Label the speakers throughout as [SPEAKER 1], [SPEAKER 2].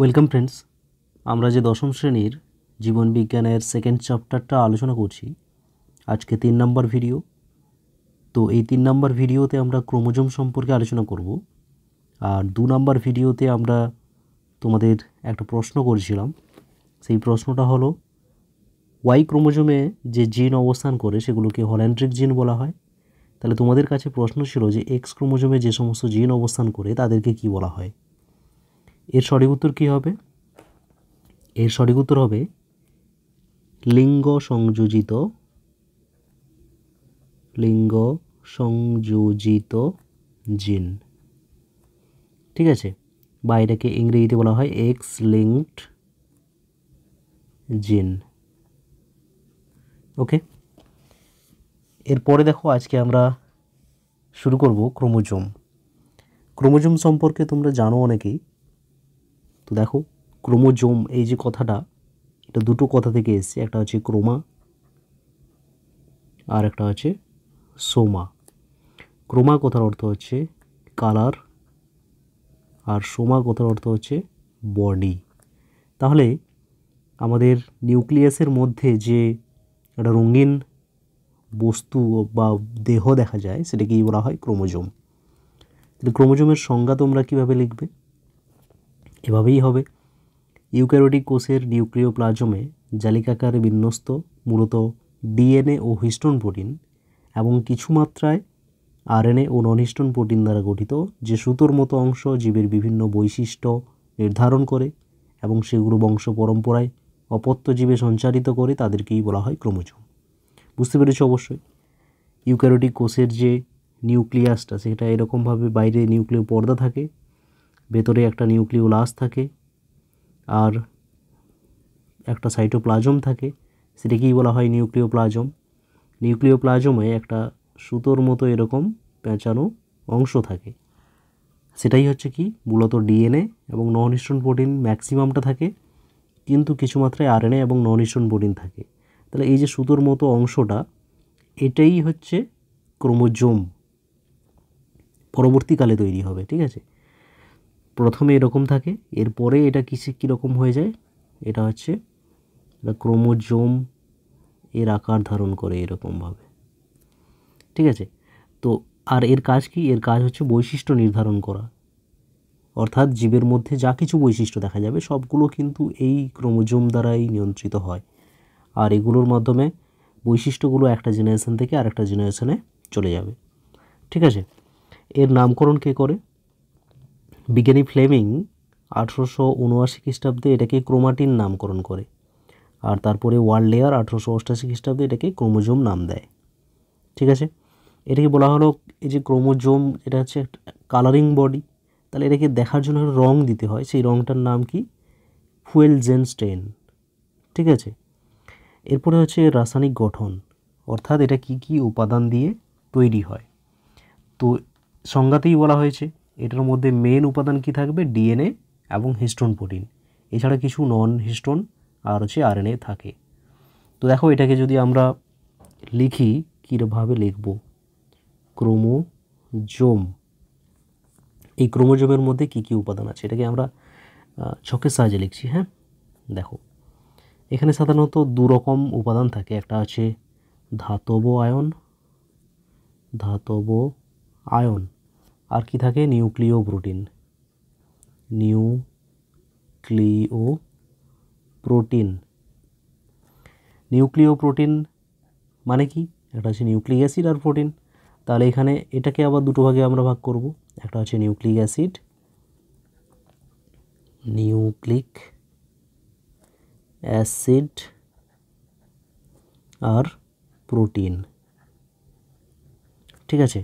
[SPEAKER 1] welcome friends আমরা যে দশম শ্রেণীর বিজ্ঞানের সেকেন্ড চ্যাপ্টারটা আলোচনা করছি আজকে তিন নম্বর ভিডিও তো এই তিন নম্বর ভিডিওতে আমরা ক্রোমোজোম সম্পর্কে আলোচনা করব আর দু নম্বর ভিডিওতে আমরা তোমাদের একটা প্রশ্ন করেছিলাম সেই প্রশ্নটা হলো ওয়াই ক্রোমোজোমে যে জিন অবস্থান করে সেগুলোকে হল্যান্ড্রিক জিন বলা হয় তাহলে তোমাদের কাছে প্রশ্ন ছিল যে এক্স ক্রোমোজোমে যে সমস্ত জিন অবস্থান করে তাদেরকে কি বলা হয় এর সঠিক উত্তর কী হবে এর সঠিক উত্তর হবে লিঙ্গ সংযোজিত লিঙ্গ সংযোজিত জিন ঠিক আছে বা এটাকে ইংরেজিতে বলা হয় এক্স লিঙ্কড জিন ওকে এরপরে দেখো আজকে আমরা শুরু করব ক্রোমোজোম ক্রোমোজোম সম্পর্কে তোমরা জানো অনেকেই তো দেখো ক্রোমোজোম এই যে কথাটা এটা দুটো কথা থেকে এসছে একটা হচ্ছে ক্রোমা আর একটা হচ্ছে সোমা ক্রোমা কথার অর্থ হচ্ছে কালার আর সোমা কথার অর্থ হচ্ছে বডি তাহলে আমাদের নিউক্লিয়াসের মধ্যে যে একটা রঙিন বস্তু বা দেহ দেখা যায় সেটাকেই বলা হয় ক্রোমোজোম তাহলে ক্রোমোজোমের সংজ্ঞা তোমরা কীভাবে লিখবে এভাবেই হবে ইউক্যারোটিক কোষের প্লাজমে জালিকাকারে বিন্যস্ত মূলত ডিএনএ ও হিস্টোন প্রোটিন এবং কিছু মাত্রায় আরএনএ ও নন হিস্টোন প্রোটিন দ্বারা গঠিত যে সুতোর মতো অংশ জীবের বিভিন্ন বৈশিষ্ট্য নির্ধারণ করে এবং সেগুলো বংশ পরম্পরায় অপত্য জীবে সঞ্চারিত করে তাদেরকেই বলা হয় ক্রোমোজোম বুঝতে পেরেছ অবশ্যই ইউক্যারোটিক কোষের যে নিউক্লিয়াসটা সেটা এরকমভাবে বাইরে নিউক্লিয় পর্দা থাকে ভেতরে একটা নিউক্লিওলাস থাকে আর একটা সাইটোপ্লাজম থাকে সেটাকেই বলা হয় নিউক্লিওপ্লাজম নিউক্লিওপ্লাজমে একটা সুতোর মতো এরকম পেঁচানো অংশ থাকে সেটাই হচ্ছে কি মূলত ডিএনএ এবং নন ইস্টন প্রোটিন ম্যাক্সিমামটা থাকে কিন্তু কিছু মাত্রায় আরএনএ এবং নন ইস্টন প্রোটিন থাকে তাহলে এই যে সুতোর মতো অংশটা এটাই হচ্ছে ক্রোমোজোম পরবর্তীকালে তৈরি হবে ঠিক আছে প্রথমে এরকম থাকে এরপরে এটা কিসে কীরকম হয়ে যায় এটা হচ্ছে এটা ক্রোমোজোম এর আকার ধারণ করে এরকমভাবে ঠিক আছে তো আর এর কাজ কি এর কাজ হচ্ছে বৈশিষ্ট্য নির্ধারণ করা অর্থাৎ জীবের মধ্যে যা কিছু বৈশিষ্ট্য দেখা যাবে সবগুলো কিন্তু এই ক্রোমোজোম দ্বারাই নিয়ন্ত্রিত হয় আর এগুলোর মাধ্যমে বৈশিষ্ট্যগুলো একটা জেনারেশান থেকে আরেকটা জেনারেশনে চলে যাবে ঠিক আছে এর নামকরণ কে করে বিজ্ঞানী ফ্লেমিং আঠেরোশো উনআশি খ্রিস্টাব্দে এটাকে ক্রোমাটিন নামকরণ করে আর তারপরে ওয়ার্ল্ড লেয়ার আঠেরোশো অষ্টাশি খ্রিস্টাব্দে এটাকে ক্রোমোজোম নাম দেয় ঠিক আছে এটাকে বলা হলো এই যে ক্রোমোজোম এটা হচ্ছে কালারিং বডি তাহলে এটাকে দেখার জন্য রং দিতে হয় সেই রংটার নাম কি ফুয়েল জেন স্টেন ঠিক আছে এরপরে হচ্ছে রাসায়নিক গঠন অর্থাৎ এটা কি কি উপাদান দিয়ে তৈরি হয় তো সংজ্ঞাতেই বলা হয়েছে এটার মধ্যে মেন উপাদান কি থাকবে ডিএনএ এবং হিস্টোন প্রোটিন এছাড়া কিছু নন হিস্টোন আর হচ্ছে আরএনএ থাকে তো দেখো এটাকে যদি আমরা লিখি কীভাবে লিখব ক্রোমোজোম এই ক্রোমোজোমের মধ্যে কি কি উপাদান আছে এটাকে আমরা ছকের সাহায্যে লিখছি হ্যাঁ দেখো এখানে সাধারণত দু রকম উপাদান থাকে একটা আছে ধাতব আয়ন ধাতব আয়ন আর কি থাকে নিউক্লিও প্রোটিন ক্লিও প্রোটিন নিউক্লিও প্রোটিন মানে কি একটা আছে নিউক্লিক অ্যাসিড আর প্রোটিন তাহলে এখানে এটাকে আবার দুটো ভাগে আমরা ভাগ করব একটা আছে নিউক্লিক অ্যাসিড নিউক্লিক অ্যাসিড আর প্রোটিন ঠিক আছে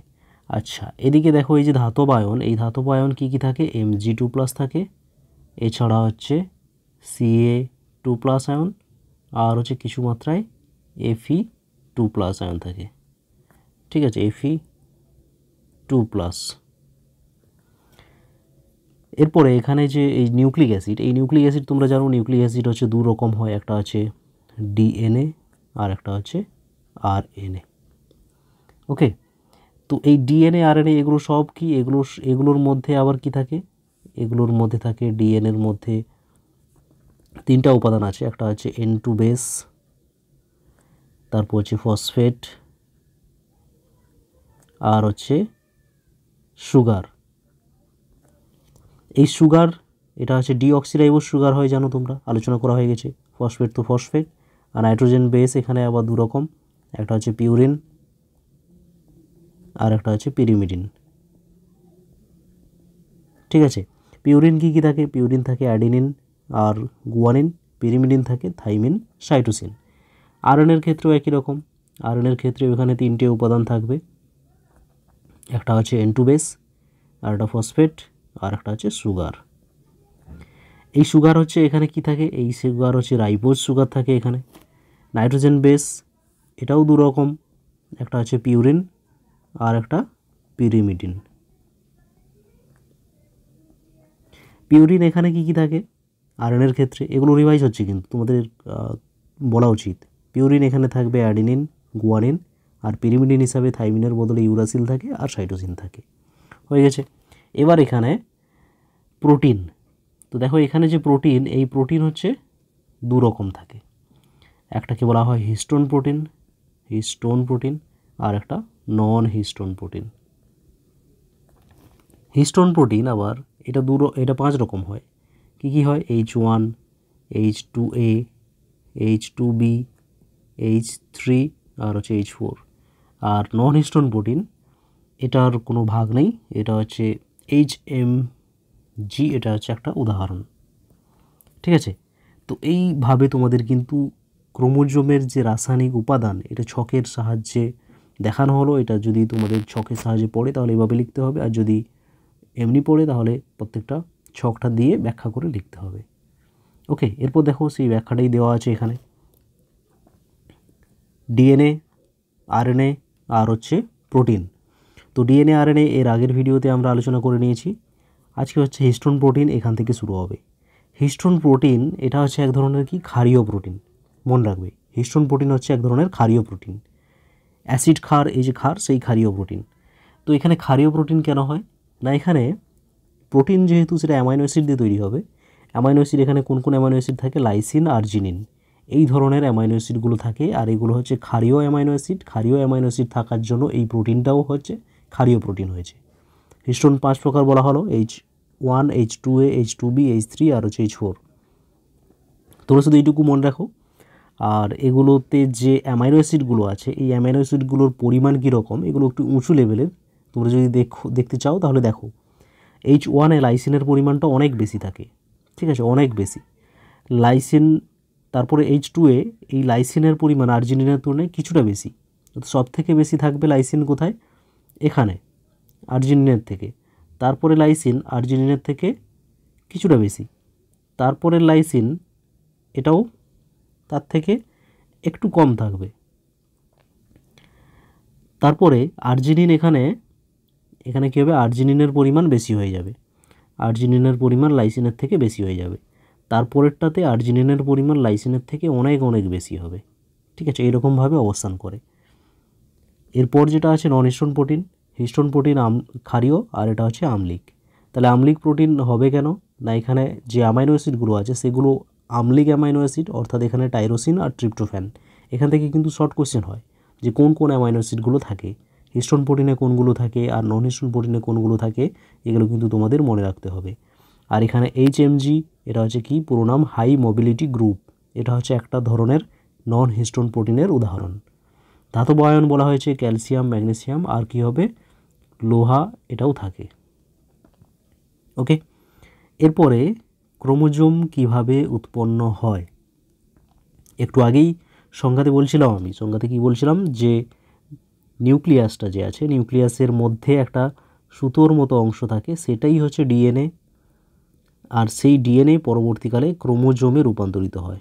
[SPEAKER 1] আচ্ছা এদিকে দেখো এই যে ধাতব আয়ন এই ধাতব আয়ন কী কী থাকে এম জি টু প্লাস থাকে এছাড়া হচ্ছে সিএ টু প্লাস আয়ন আর হচ্ছে কিছু মাত্রায় এফি টু প্লাস আয়ন থাকে ঠিক আছে এফি টু প্লাস এরপরে এখানে যে এই নিউক্লিক অ্যাসিড এই নিউক্লিক অ্যাসিড তোমরা জানো নিউক্লিক অ্যাসিড হচ্ছে দু রকম হয় একটা হচ্ছে ডিএনএ আর একটা হচ্ছে আর এনএ ওকে তো এই ডিএনএ আরএনএ এগুলো সব কি এগুলো এগুলোর মধ্যে আবার কি থাকে এগুলোর মধ্যে থাকে ডিএনএর মধ্যে তিনটা উপাদান আছে একটা হচ্ছে এন টু বেস তারপর হচ্ছে ফসফেট আর হচ্ছে সুগার এই সুগার এটা হচ্ছে ডিঅক্সিরাইবো সুগার হয় জানো তোমরা আলোচনা করা হয়ে গেছে ফসফেট তো ফসফেট আর নাইট্রোজেন বেস এখানে আবার দু রকম একটা হচ্ছে পিউরিন আর একটা হচ্ছে পিরিমিডিন ঠিক আছে পিউরিন কী কী থাকে পিউরিন থাকে অ্যাডিনিন আর গুয়ানিন পিরিমিডিন থাকে থাইমিন সাইটোসিন আরএনএর ক্ষেত্রেও একই রকম আরএনএর ক্ষেত্রে এখানে তিনটে উপাদান থাকবে একটা হচ্ছে এন্টুবেস আর একটা ফসফেট আর একটা হচ্ছে সুগার এই সুগার হচ্ছে এখানে কি থাকে এই সুগার হচ্ছে রাইবোজ সুগার থাকে এখানে নাইট্রোজেন বেস এটাও দুরকম একটা হচ্ছে পিউরিন আর একটা পিউরিমিডিন পিউরিন এখানে কি কি থাকে আয়রনের ক্ষেত্রে এগুলো রিভাইজ হচ্ছে কিন্তু তোমাদের বলা উচিত পিউরিন এখানে থাকবে অ্যাডিনিন গুয়ানিন আর পিরিমিডিন হিসাবে থাইমিনের বদলে ইউরাসিল থাকে আর সাইটোসিন থাকে হয়ে গেছে এবার এখানে প্রোটিন তো দেখো এখানে যে প্রোটিন এই প্রোটিন হচ্ছে দু রকম থাকে একটাকে বলা হয় হিস্টোন প্রোটিন হিস্টোন প্রোটিন আর একটা নন প্রোটিন হিস্টোন প্রোটিন আবার এটা দু এটা পাঁচ রকম হয় কি কি হয় H one H two A H two B H three আর হচ্ছে এইচ ফোর আর নন হিস্টোন প্রোটিন এটার কোনো ভাগ নেই এটা হচ্ছে এইচ এম জি এটা হচ্ছে একটা উদাহরণ ঠিক আছে তো এইভাবে তোমাদের কিন্তু ক্রোমোজোমের যে রাসায়নিক উপাদান এটা ছকের সাহায্যে দেখানো হলো এটা যদি তোমাদের ছকের সাহায্যে পড়ে তাহলে এভাবে লিখতে হবে আর যদি এমনি পড়ে তাহলে প্রত্যেকটা ছকটা দিয়ে ব্যাখ্যা করে লিখতে হবে ওকে এরপর দেখো সেই ব্যাখ্যাটাই দেওয়া আছে এখানে ডিএনএ আরএনএ আর হচ্ছে প্রোটিন তো ডিএনএ আরএনএ এর আগের ভিডিওতে আমরা আলোচনা করে নিয়েছি আজকে হচ্ছে হিস্টোন প্রোটিন এখান থেকে শুরু হবে হিস্টোন প্রোটিন এটা হচ্ছে এক ধরনের কি ক্ষারীয় প্রোটিন মনে রাখবে হিস্টোন প্রোটিন হচ্ছে এক ধরনের ক্ষারীয় প্রোটিন অ্যাসিড ক্ষার এই যে ক্ষার সেই ক্ষারীয় প্রোটিন তো এখানে ক্ষারীয় প্রোটিন কেন হয় না এখানে প্রোটিন যেহেতু সেটা অ্যামাইনো অ্যাসিড দিয়ে তৈরি হবে অ্যামাইনো অ্যাসিড এখানে কোন কোন অ্যামাইনো অ্যাসিড থাকে লাইসিন আর জিনিন এই ধরনের অ্যামাইনো অ্যাসিডগুলো থাকে আর এগুলো হচ্ছে ক্ষারীয় অ্যামাইনো অ্যাসিড ক্ষারীয় অ্যামাইনো অ্যাসিড থাকার জন্য এই প্রোটিনটাও হচ্ছে ক্ষারীয় প্রোটিন হয়েছে হিস্টোন পাঁচ প্রকার বলা হলো H one H two A H two B H three আর হচ্ছে এইচ ফোর তোমরা শুধু এইটুকু মনে রাখো আর এগুলোতে যে অ্যামাইনো অ্যাসিডগুলো আছে এই অ্যামাইনো অ্যাসিডগুলোর পরিমাণ কীরকম এগুলো একটু উঁচু লেভেলের তোমরা যদি দেখো দেখতে চাও তাহলে দেখো এইচ ওয়ানে লাইসিনের পরিমাণটা অনেক বেশি থাকে ঠিক আছে অনেক বেশি লাইসিন তারপরে এইচ টু এ এই লাইসিনের পরিমাণ আর্জেন্টিনার তুলনায় কিছুটা বেশি সব থেকে বেশি থাকবে লাইসিন কোথায় এখানে আর্জেন্টিনার থেকে তারপরে লাইসিন আর্জেন্টিনার থেকে কিছুটা বেশি তারপরে লাইসিন এটাও তার থেকে একটু কম থাকবে তারপরে আর্জিনিন এখানে এখানে কী হবে আর্জিনিনের পরিমাণ বেশি হয়ে যাবে আর্জিনিনের পরিমাণ লাইসিনের থেকে বেশি হয়ে যাবে তারপরেরটাতে আর্জিনিনের পরিমাণ লাইসিনের থেকে অনেক অনেক বেশি হবে ঠিক আছে এরকমভাবে অবস্থান করে এরপর যেটা আছে non histone protein histone protein আম ক্ষারীয় আর এটা হচ্ছে আমলিক তাহলে আমলিক প্রোটিন হবে কেন না এখানে যে অ্যামাইনো অ্যাসিডগুলো আছে সেগুলো আমলিক অ্যামাইনো অ্যাসিড অর্থাৎ এখানে টাইরোসিন আর ট্রিপ্টোফ্যান এখান থেকে কিন্তু শর্ট কোয়েশ্চেন হয় যে কোন কোন অ্যামাইনো অ্যাসিডগুলো থাকে হিস্টোন প্রোটিনে কোনগুলো থাকে আর নন হিস্টন প্রোটিনে কোনগুলো থাকে এগুলো কিন্তু তোমাদের মনে রাখতে হবে আর এখানে এইচ এটা হচ্ছে কি পুরো নাম হাই মোবিলিটি গ্রুপ এটা হচ্ছে একটা ধরনের নন হিস্টন প্রোটিনের উদাহরণ ধাতব আয়ন বলা হয়েছে ক্যালসিয়াম ম্যাগনেসিয়াম আর কি হবে লোহা এটাও থাকে ওকে এরপরে ক্রোমোজোম কিভাবে উৎপন্ন হয় একটু আগেই সংজ্ঞাতে বলছিলাম আমি সংজ্ঞাতে কি বলছিলাম যে নিউক্লিয়াসটা যে আছে নিউক্লিয়াসের মধ্যে একটা সুতোর মতো অংশ থাকে সেটাই হচ্ছে ডিএনএ আর সেই ডিএনএ পরবর্তীকালে ক্রোমোজোমে রূপান্তরিত হয়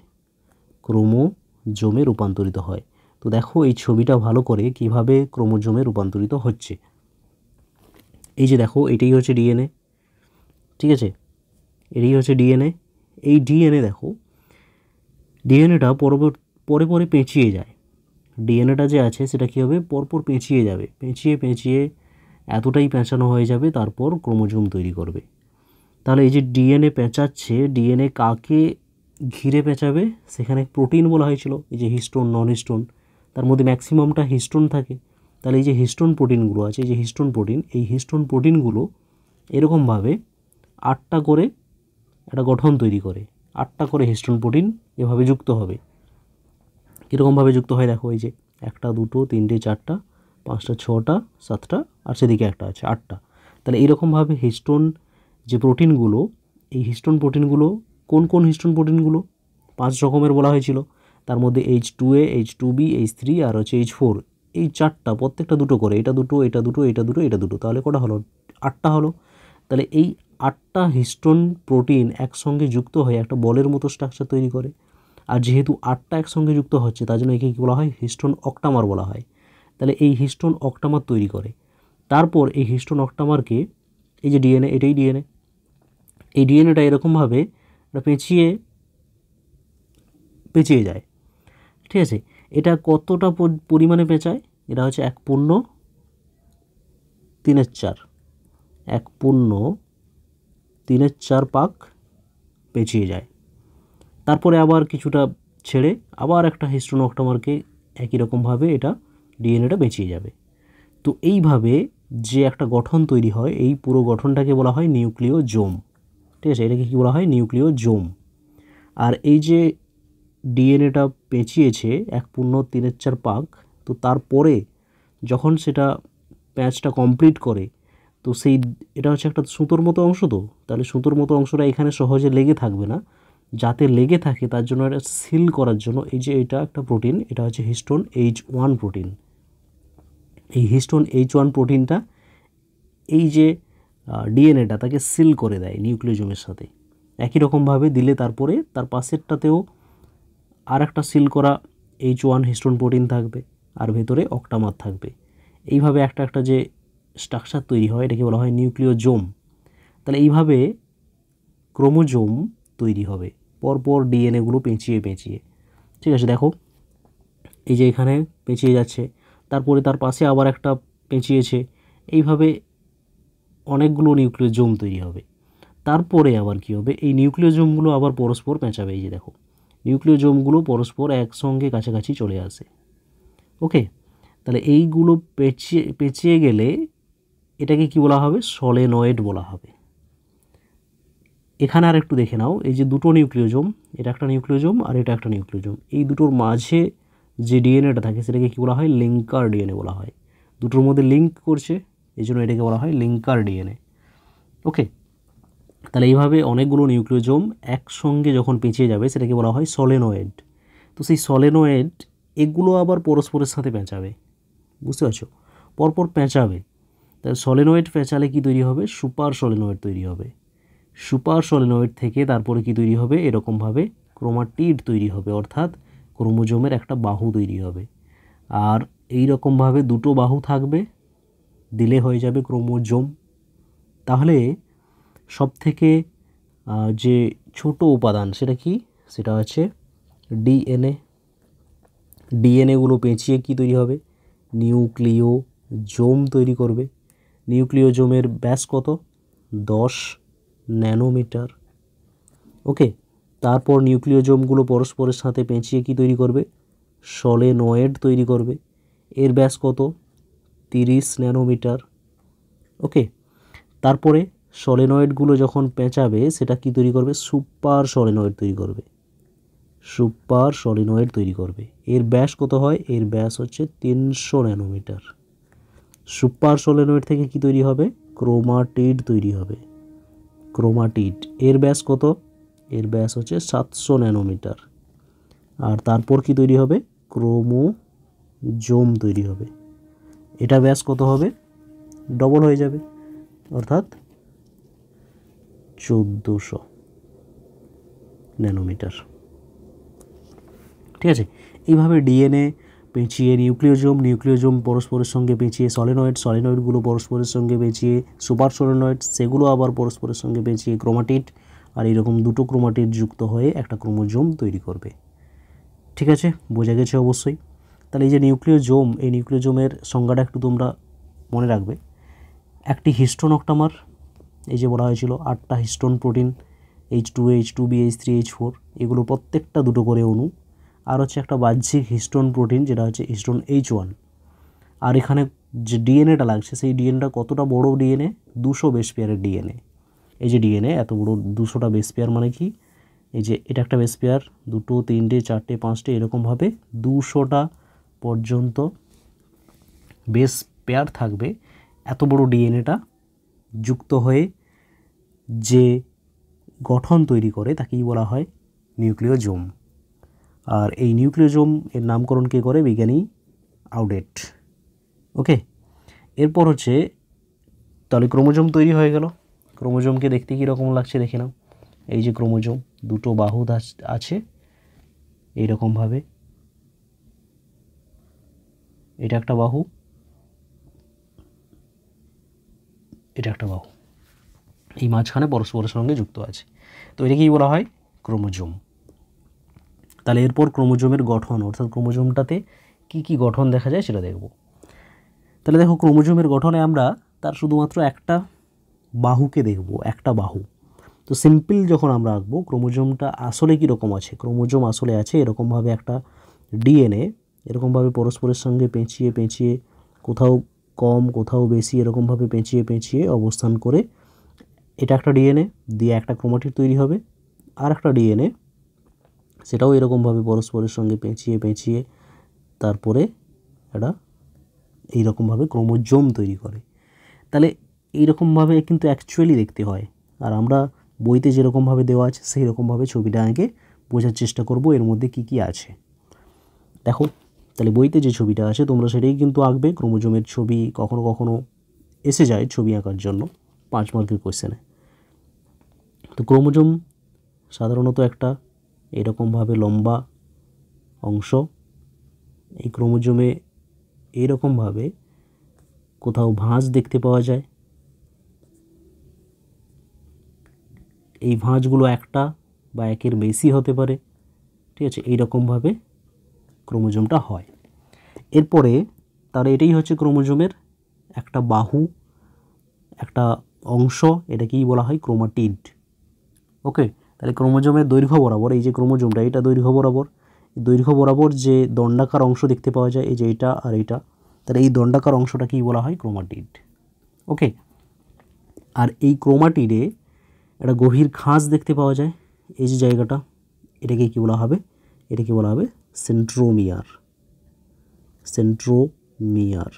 [SPEAKER 1] ক্রোমোজোমে রূপান্তরিত হয় তো দেখো এই ছবিটা ভালো করে কিভাবে ক্রোমোজোমে রূপান্তরিত হচ্ছে এই যে দেখো এটাই হচ্ছে ডিএনএ ঠিক আছে এটাই হচ্ছে ডিএনএ এই ডিএনএ দেখো ডিএনএটা পরবর পরে পরে পেঁচিয়ে যায় ডিএনএটা যে আছে সেটা কী হবে পরপর পেঁচিয়ে যাবে পেঁচিয়ে পেঁচিয়ে এতটাই পেঁচানো হয়ে যাবে তারপর ক্রোমোজোম তৈরি করবে তাহলে এই যে ডিএনএ পেঁচাচ্ছে ডিএনএ কাকে ঘিরে পেঁচাবে সেখানে প্রোটিন বলা হয়েছিল এই যে হিস্টোন নন হিস্টোন তার মধ্যে ম্যাক্সিমামটা হিস্টোন থাকে তাহলে এই যে হিস্টোন প্রোটিনগুলো আছে এই যে হিস্টোন প্রোটিন এই হিস্টোন প্রোটিনগুলো এরকমভাবে আটটা করে একটা গঠন তৈরি করে আটটা করে হিস্টোন প্রোটিন এভাবে যুক্ত হবে কীরকমভাবে যুক্ত হয় দেখো এই যে একটা দুটো তিনটে চারটা পাঁচটা ছটা সাতটা আর সেদিকে একটা আছে আটটা তাহলে এইরকমভাবে হিস্টোন যে প্রোটিনগুলো এই হিস্টোন প্রোটিনগুলো কোন কোন হিস্টোন প্রোটিনগুলো পাঁচ রকমের বলা হয়েছিল তার মধ্যে H two A H two B H three আর হচ্ছে এইচ ফোর এই চারটা প্রত্যেকটা দুটো করে এটা দুটো এটা দুটো এটা দুটো এটা দুটো তাহলে কটা হলো আটটা হলো তাহলে এই আটটা হিস্টোন প্রোটিন একসঙ্গে যুক্ত হয়ে একটা বলের মতো স্ট্রাকচার তৈরি করে আর যেহেতু আটটা একসঙ্গে যুক্ত হচ্ছে তার জন্য একে কী বলা হয় হিস্টোন অক্টামার বলা হয় তাহলে এই হিস্টোন অক্টামার তৈরি করে তারপর এই হিস্টোন অক্টামারকে এই যে ডিএনএ এটাই ডিএনএ এই ডিএনএটা এরকমভাবে এটা পেঁচিয়ে পেঁচিয়ে যায় ঠিক আছে এটা কতটা পরিমাণে পেঁচায় এটা হচ্ছে এক পূর্ণ তিনের চার এক পূর্ণ তিনের চার পাক পেঁচিয়ে যায় তারপরে আবার কিছুটা ছেড়ে আবার একটা হিস্ট্রোন অক্টোমারকে একই রকমভাবে এটা ডিএনএটা বেঁচিয়ে যাবে তো এইভাবে যে একটা গঠন তৈরি হয় এই পুরো গঠনটাকে বলা হয় নিউক্লিয় জোম ঠিক আছে এটাকে কী বলা হয় নিউক্লিয় জোম আর এই যে ডিএনএটা পেঁচিয়েছে এক পূর্ণ তিনের চার পাক তো তারপরে যখন সেটা প্যাঁচটা কমপ্লিট করে তো সেই এটা হচ্ছে একটা সুতোর মতো অংশ তো তাহলে সুতোর মতো অংশটা এখানে সহজে লেগে থাকবে না যাতে লেগে থাকে তার জন্য এটা সিল করার জন্য এই যে এটা একটা প্রোটিন এটা হচ্ছে হিস্টোন এইচ ওয়ান প্রোটিন এই হিস্টোন এইচ ওয়ান প্রোটিনটা এই যে ডিএনএটা তাকে সিল করে দেয় নিউক্লিওজমের সাথে একই রকমভাবে দিলে তারপরে তার পাশেরটাতেও আর একটা সিল করা এইচ ওয়ান হিস্টোন প্রোটিন থাকবে আর ভেতরে অক্টামার থাকবে এইভাবে একটা একটা যে স্ট্রাকচার তৈরি হয় এটাকে বলা হয় জোম তাহলে এইভাবে ক্রোমোজোম তৈরি হবে পরপর ডিএনএগুলো পেঁচিয়ে পেঁচিয়ে ঠিক আছে দেখো এই যে এখানে পেঁচিয়ে যাচ্ছে তারপরে তার পাশে আবার একটা পেঁচিয়েছে এইভাবে অনেকগুলো জোম তৈরি হবে তারপরে আবার কি হবে এই জোমগুলো আবার পরস্পর পেঁচাবে এই যে দেখো জোমগুলো পরস্পর একসঙ্গে কাছাকাছি চলে আসে ওকে তাহলে এইগুলো পেঁচিয়ে পেঁচিয়ে গেলে এটাকে কি বলা হবে সলেনয়েড বলা হবে এখানে আর একটু দেখে নাও এই যে দুটো নিউক্লিওজোম এটা একটা নিউক্লিওজোম আর এটা একটা নিউক্লিওজম এই দুটোর মাঝে যে ডিএনএটা থাকে সেটাকে কী বলা হয় লিঙ্কার ডিএনএ বলা হয় দুটোর মধ্যে লিঙ্ক করছে এই জন্য এটাকে বলা হয় লিঙ্কার ডিএনএ ওকে তাহলে এইভাবে অনেকগুলো নিউক্লিওজোম একসঙ্গে যখন পেঁচিয়ে যাবে সেটাকে বলা হয় সলেনোয়েড তো সেই সলেনোয়েড এগুলো আবার পরস্পরের সাথে পেঁচাবে বুঝতে পারছো পরপর পেঁচাবে তাহলে সলেনয়েড ফেঁচালে কি তৈরি হবে সুপার সলেনয়েড তৈরি হবে সুপার সলেনয়েড থেকে তারপরে কি তৈরি হবে এরকমভাবে ক্রোমাটিড তৈরি হবে অর্থাৎ ক্রোমোজোমের একটা বাহু তৈরি হবে আর এই রকমভাবে দুটো বাহু থাকবে দিলে হয়ে যাবে ক্রোমোজোম তাহলে সব থেকে যে ছোট উপাদান সেটা কি সেটা আছে ডিএনএ ডিএনএগুলো পেঁচিয়ে কি তৈরি হবে নিউক্লিও জোম তৈরি করবে নিউক্লিওজোমের ব্যাস কত দশ ন্যানোমিটার ওকে তারপর নিউক্লিওজোমগুলো পরস্পরের সাথে পেঁচিয়ে কি তৈরি করবে সলেনয়েড তৈরি করবে এর ব্যাস কত তিরিশ ন্যানোমিটার ওকে তারপরে সলেনয়েডগুলো যখন পেঁচাবে সেটা কি তৈরি করবে সুপার সলেনয়েড তৈরি করবে সুপার সলিনয়েড তৈরি করবে এর ব্যাস কত হয় এর ব্যাস হচ্ছে তিনশো ন্যানোমিটার সুপার সোলেনয়েড থেকে কি তৈরি হবে ক্রোমাটিড তৈরি হবে ক্রোমাটিড এর ব্যাস কত এর ব্যাস হচ্ছে সাতশো ন্যানোমিটার আর তারপর কি তৈরি হবে ক্রোমোজোম তৈরি হবে এটা ব্যাস কত হবে ডবল হয়ে যাবে অর্থাৎ চোদ্দোশো ন্যানোমিটার ঠিক আছে এইভাবে ডিএনএ পেঁচিয়ে নিউক্লিওজোম নিউক্লিওজোম পরস্পরের সঙ্গে পেঁচিয়ে সলেনয়েড সলেনয়েডগুলো পরস্পরের সঙ্গে পেঁচিয়ে সুপার সলেনয়েড সেগুলো আবার পরস্পরের সঙ্গে পেঁচিয়ে ক্রোমাটিড আর এরকম দুটো ক্রোমাটিড যুক্ত হয়ে একটা ক্রোমোজোম তৈরি করবে ঠিক আছে বোঝা গেছে অবশ্যই তাহলে এই যে নিউক্লিওজোম এই নিউক্লিওজোমের সংজ্ঞাটা একটু তোমরা মনে রাখবে একটি হিস্টোন অক্টামার এই যে বলা হয়েছিল আটটা histone protein H two H two B H three H four এগুলো প্রত্যেকটা দুটো করে অণু আর হচ্ছে একটা বাহ্যিক হিস্টোন প্রোটিন যেটা হচ্ছে হিস্টোন এইচ ওয়ান আর এখানে যে ডিএনএটা লাগছে সেই ডিএনএটা কতটা বড় ডিএনএ দুশো বেস পেয়ারের ডিএনএ এই যে ডিএনএ এত বড় দুশোটা বেস পেয়ার মানে কি এই যে এটা একটা বেস পেয়ার দুটো তিনটে চারটে পাঁচটে এরকমভাবে দুশোটা পর্যন্ত বেস পেয়ার থাকবে এত বড় ডিএনএটা যুক্ত হয়ে যে গঠন তৈরি করে তাকেই বলা হয় জোম আর এই নিউক্লিওজোম এর নামকরণ কে করে বিজ্ঞানী আউডেট ওকে এরপর হচ্ছে তাহলে ক্রোমোজোম তৈরি হয়ে গেল ক্রোমোজোমকে দেখতে রকম লাগছে দেখে নাও এই যে ক্রোমোজোম দুটো বাহু আছে এইরকমভাবে এটা একটা বাহু এটা একটা বাহু এই মাঝখানে পরস্পরের সঙ্গে যুক্ত আছে তো এটাকেই বলা হয় ক্রোমোজোম তাহলে এরপর ক্রোমোজোমের গঠন অর্থাৎ ক্রোমোজোমটাতে কি কি গঠন দেখা যায় সেটা দেখব তাহলে দেখো ক্রোমোজোমের গঠনে আমরা তার শুধুমাত্র একটা বাহুকে দেখব একটা বাহু তো সিম্পল যখন আমরা আঁকবো ক্রোমোজোমটা আসলে কীরকম আছে ক্রোমোজোম আসলে আছে এরকমভাবে একটা ডিএনএ এরকমভাবে পরস্পরের সঙ্গে পেঁচিয়ে পেঁচিয়ে কোথাও কম কোথাও বেশি এরকমভাবে পেঁচিয়ে পেঁচিয়ে অবস্থান করে এটা একটা ডিএনএ দিয়ে একটা ক্রোমাটির তৈরি হবে আর একটা ডিএনএ সেটাও এরকমভাবে পরস্পরের সঙ্গে পেঁচিয়ে পেঁচিয়ে তারপরে এটা এইরকমভাবে ক্রোমোজোম তৈরি করে তাহলে এইরকমভাবে কিন্তু অ্যাকচুয়ালি দেখতে হয় আর আমরা বইতে যেরকমভাবে দেওয়া আছে সেই রকমভাবে ছবিটা আগে বোঝার চেষ্টা করব এর মধ্যে কি কি আছে দেখো তাহলে বইতে যে ছবিটা আছে তোমরা সেটাই কিন্তু আঁকবে ক্রোমোজোমের ছবি কখনো কখনো এসে যায় ছবি আঁকার জন্য পাঁচ মার্কের কোয়েশ্চেনে তো ক্রোমোজোম সাধারণত একটা এরকমভাবে লম্বা অংশ এই ক্রোমোজোমে এরকমভাবে কোথাও ভাঁজ দেখতে পাওয়া যায় এই ভাঁজগুলো একটা বা একের বেশি হতে পারে ঠিক আছে এইরকমভাবে ক্রোমোজোমটা হয় এরপরে তার এটাই হচ্ছে ক্রোমোজোমের একটা বাহু একটা অংশ এটাকেই বলা হয় ক্রোমাটিড ওকে তাহলে ক্রোমোজোমের দৈর্ঘ্য বরাবর এই যে ক্রোমোজোমটা এটা দৈর্ঘ্য বরাবর দৈর্ঘ্য বরাবর যে দণ্ডাকার অংশ দেখতে পাওয়া যায় এই যে এটা আর এটা তাহলে এই দণ্ডাকার অংশটা কী বলা হয় ক্রোমাটিড ওকে আর এই ক্রোমাটিডে একটা গভীর খাঁজ দেখতে পাওয়া যায় এই যে জায়গাটা এটাকে কী বলা হবে এটাকে বলা হবে সেন্ট্রোমিয়ার সেন্ট্রোমিয়ার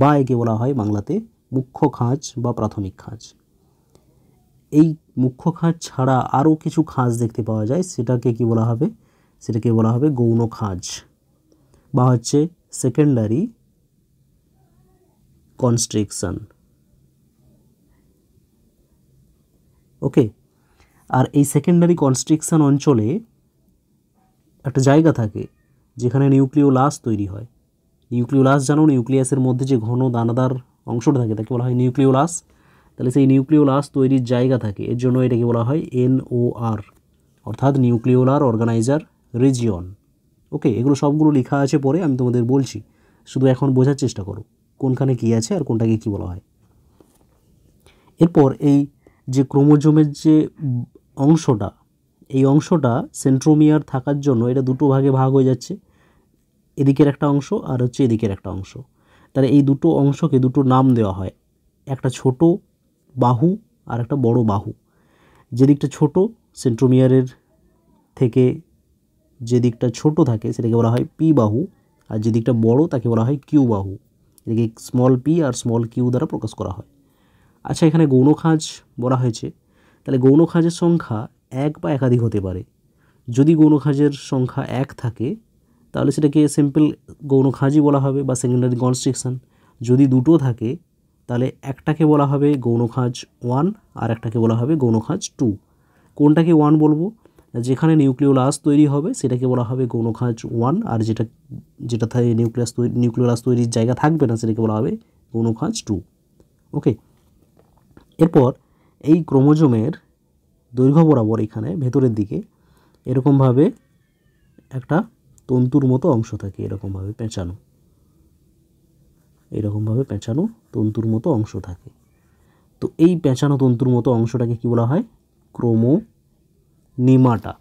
[SPEAKER 1] বা একে বলা হয় বাংলাতে মুখ্য খাঁজ বা প্রাথমিক খাঁজ এই মুখ্য খাঁজ ছাড়া আরও কিছু খাঁজ দেখতে পাওয়া যায় সেটাকে কি বলা হবে সেটাকে বলা হবে গৌণ খাঁজ বা হচ্ছে সেকেন্ডারি কনস্ট্রিকশন ওকে আর এই সেকেন্ডারি কনস্ট্রিকশন অঞ্চলে একটা জায়গা থাকে যেখানে নিউক্লিওলাস তৈরি হয় নিউক্লিওলাস জানো নিউক্লিয়াসের মধ্যে যে ঘন দানাদার অংশটা থাকে তাকে বলা হয় নিউক্লিওলাস তাহলে সেই নিউক্লিওলাস তৈরির জায়গা থাকে এর জন্য এটাকে বলা হয় এনওআর অর্থাৎ নিউক্লিওলার অর্গানাইজার রিজিয়ন ওকে এগুলো সবগুলো লেখা আছে পরে আমি তোমাদের বলছি শুধু এখন বোঝার চেষ্টা করো কোনখানে কী আছে আর কোনটাকে কী বলা হয় এরপর এই যে ক্রোমোজোমের যে অংশটা এই অংশটা সেন্ট্রোমিয়ার থাকার জন্য এটা দুটো ভাগে ভাগ হয়ে যাচ্ছে এদিকের একটা অংশ আর হচ্ছে এদিকের একটা অংশ তাহলে এই দুটো অংশকে দুটো নাম দেওয়া হয় একটা ছোট বাহু আর একটা বড় বাহু যে দিকটা ছোট সেন্ট্রোমিয়ারের থেকে যে দিকটা ছোট থাকে সেটাকে বলা হয় পি বাহু আর যে দিকটা বড় তাকে বলা হয় কিউ বাহু এটাকে স্মল পি আর স্মল কিউ দ্বারা প্রকাশ করা হয় আচ্ছা এখানে গৌণ খাঁজ বলা হয়েছে তাহলে গৌণ খাঁজের সংখ্যা এক বা একাধিক হতে পারে যদি গৌণ খাঁজের সংখ্যা এক থাকে তাহলে সেটাকে সিম্পল গৌণ খাঁজই বলা হবে বা সেকেন্ডারি কনস্ট্রিকশান যদি দুটো থাকে তাহলে একটাকে বলা হবে গৌণখাঁজ ওয়ান আর একটাকে বলা হবে গৌণখাঁজ টু কোনটাকে ওয়ান বলবো যেখানে নিউক্লিওলাস তৈরি হবে সেটাকে বলা হবে গৌণখাঁজ ওয়ান আর যেটা যেটা থাকে নিউক্লিয়াস তৈরি নিউক্লিওলাস তৈরির জায়গা থাকবে না সেটাকে বলা হবে গৌণখাঁজ টু ওকে এরপর এই ক্রোমোজোমের দৈর্ঘ্য বরাবর এখানে ভেতরের দিকে এরকমভাবে একটা তন্তুর মতো অংশ থাকে এরকমভাবে পেঁচানো এরকমভাবে পেঁচানো তন্তুর মতো অংশ থাকে তো এই পেঁচানো তন্তুর মতো অংশটাকে কী বলা হয় ক্রোমো নিমাটা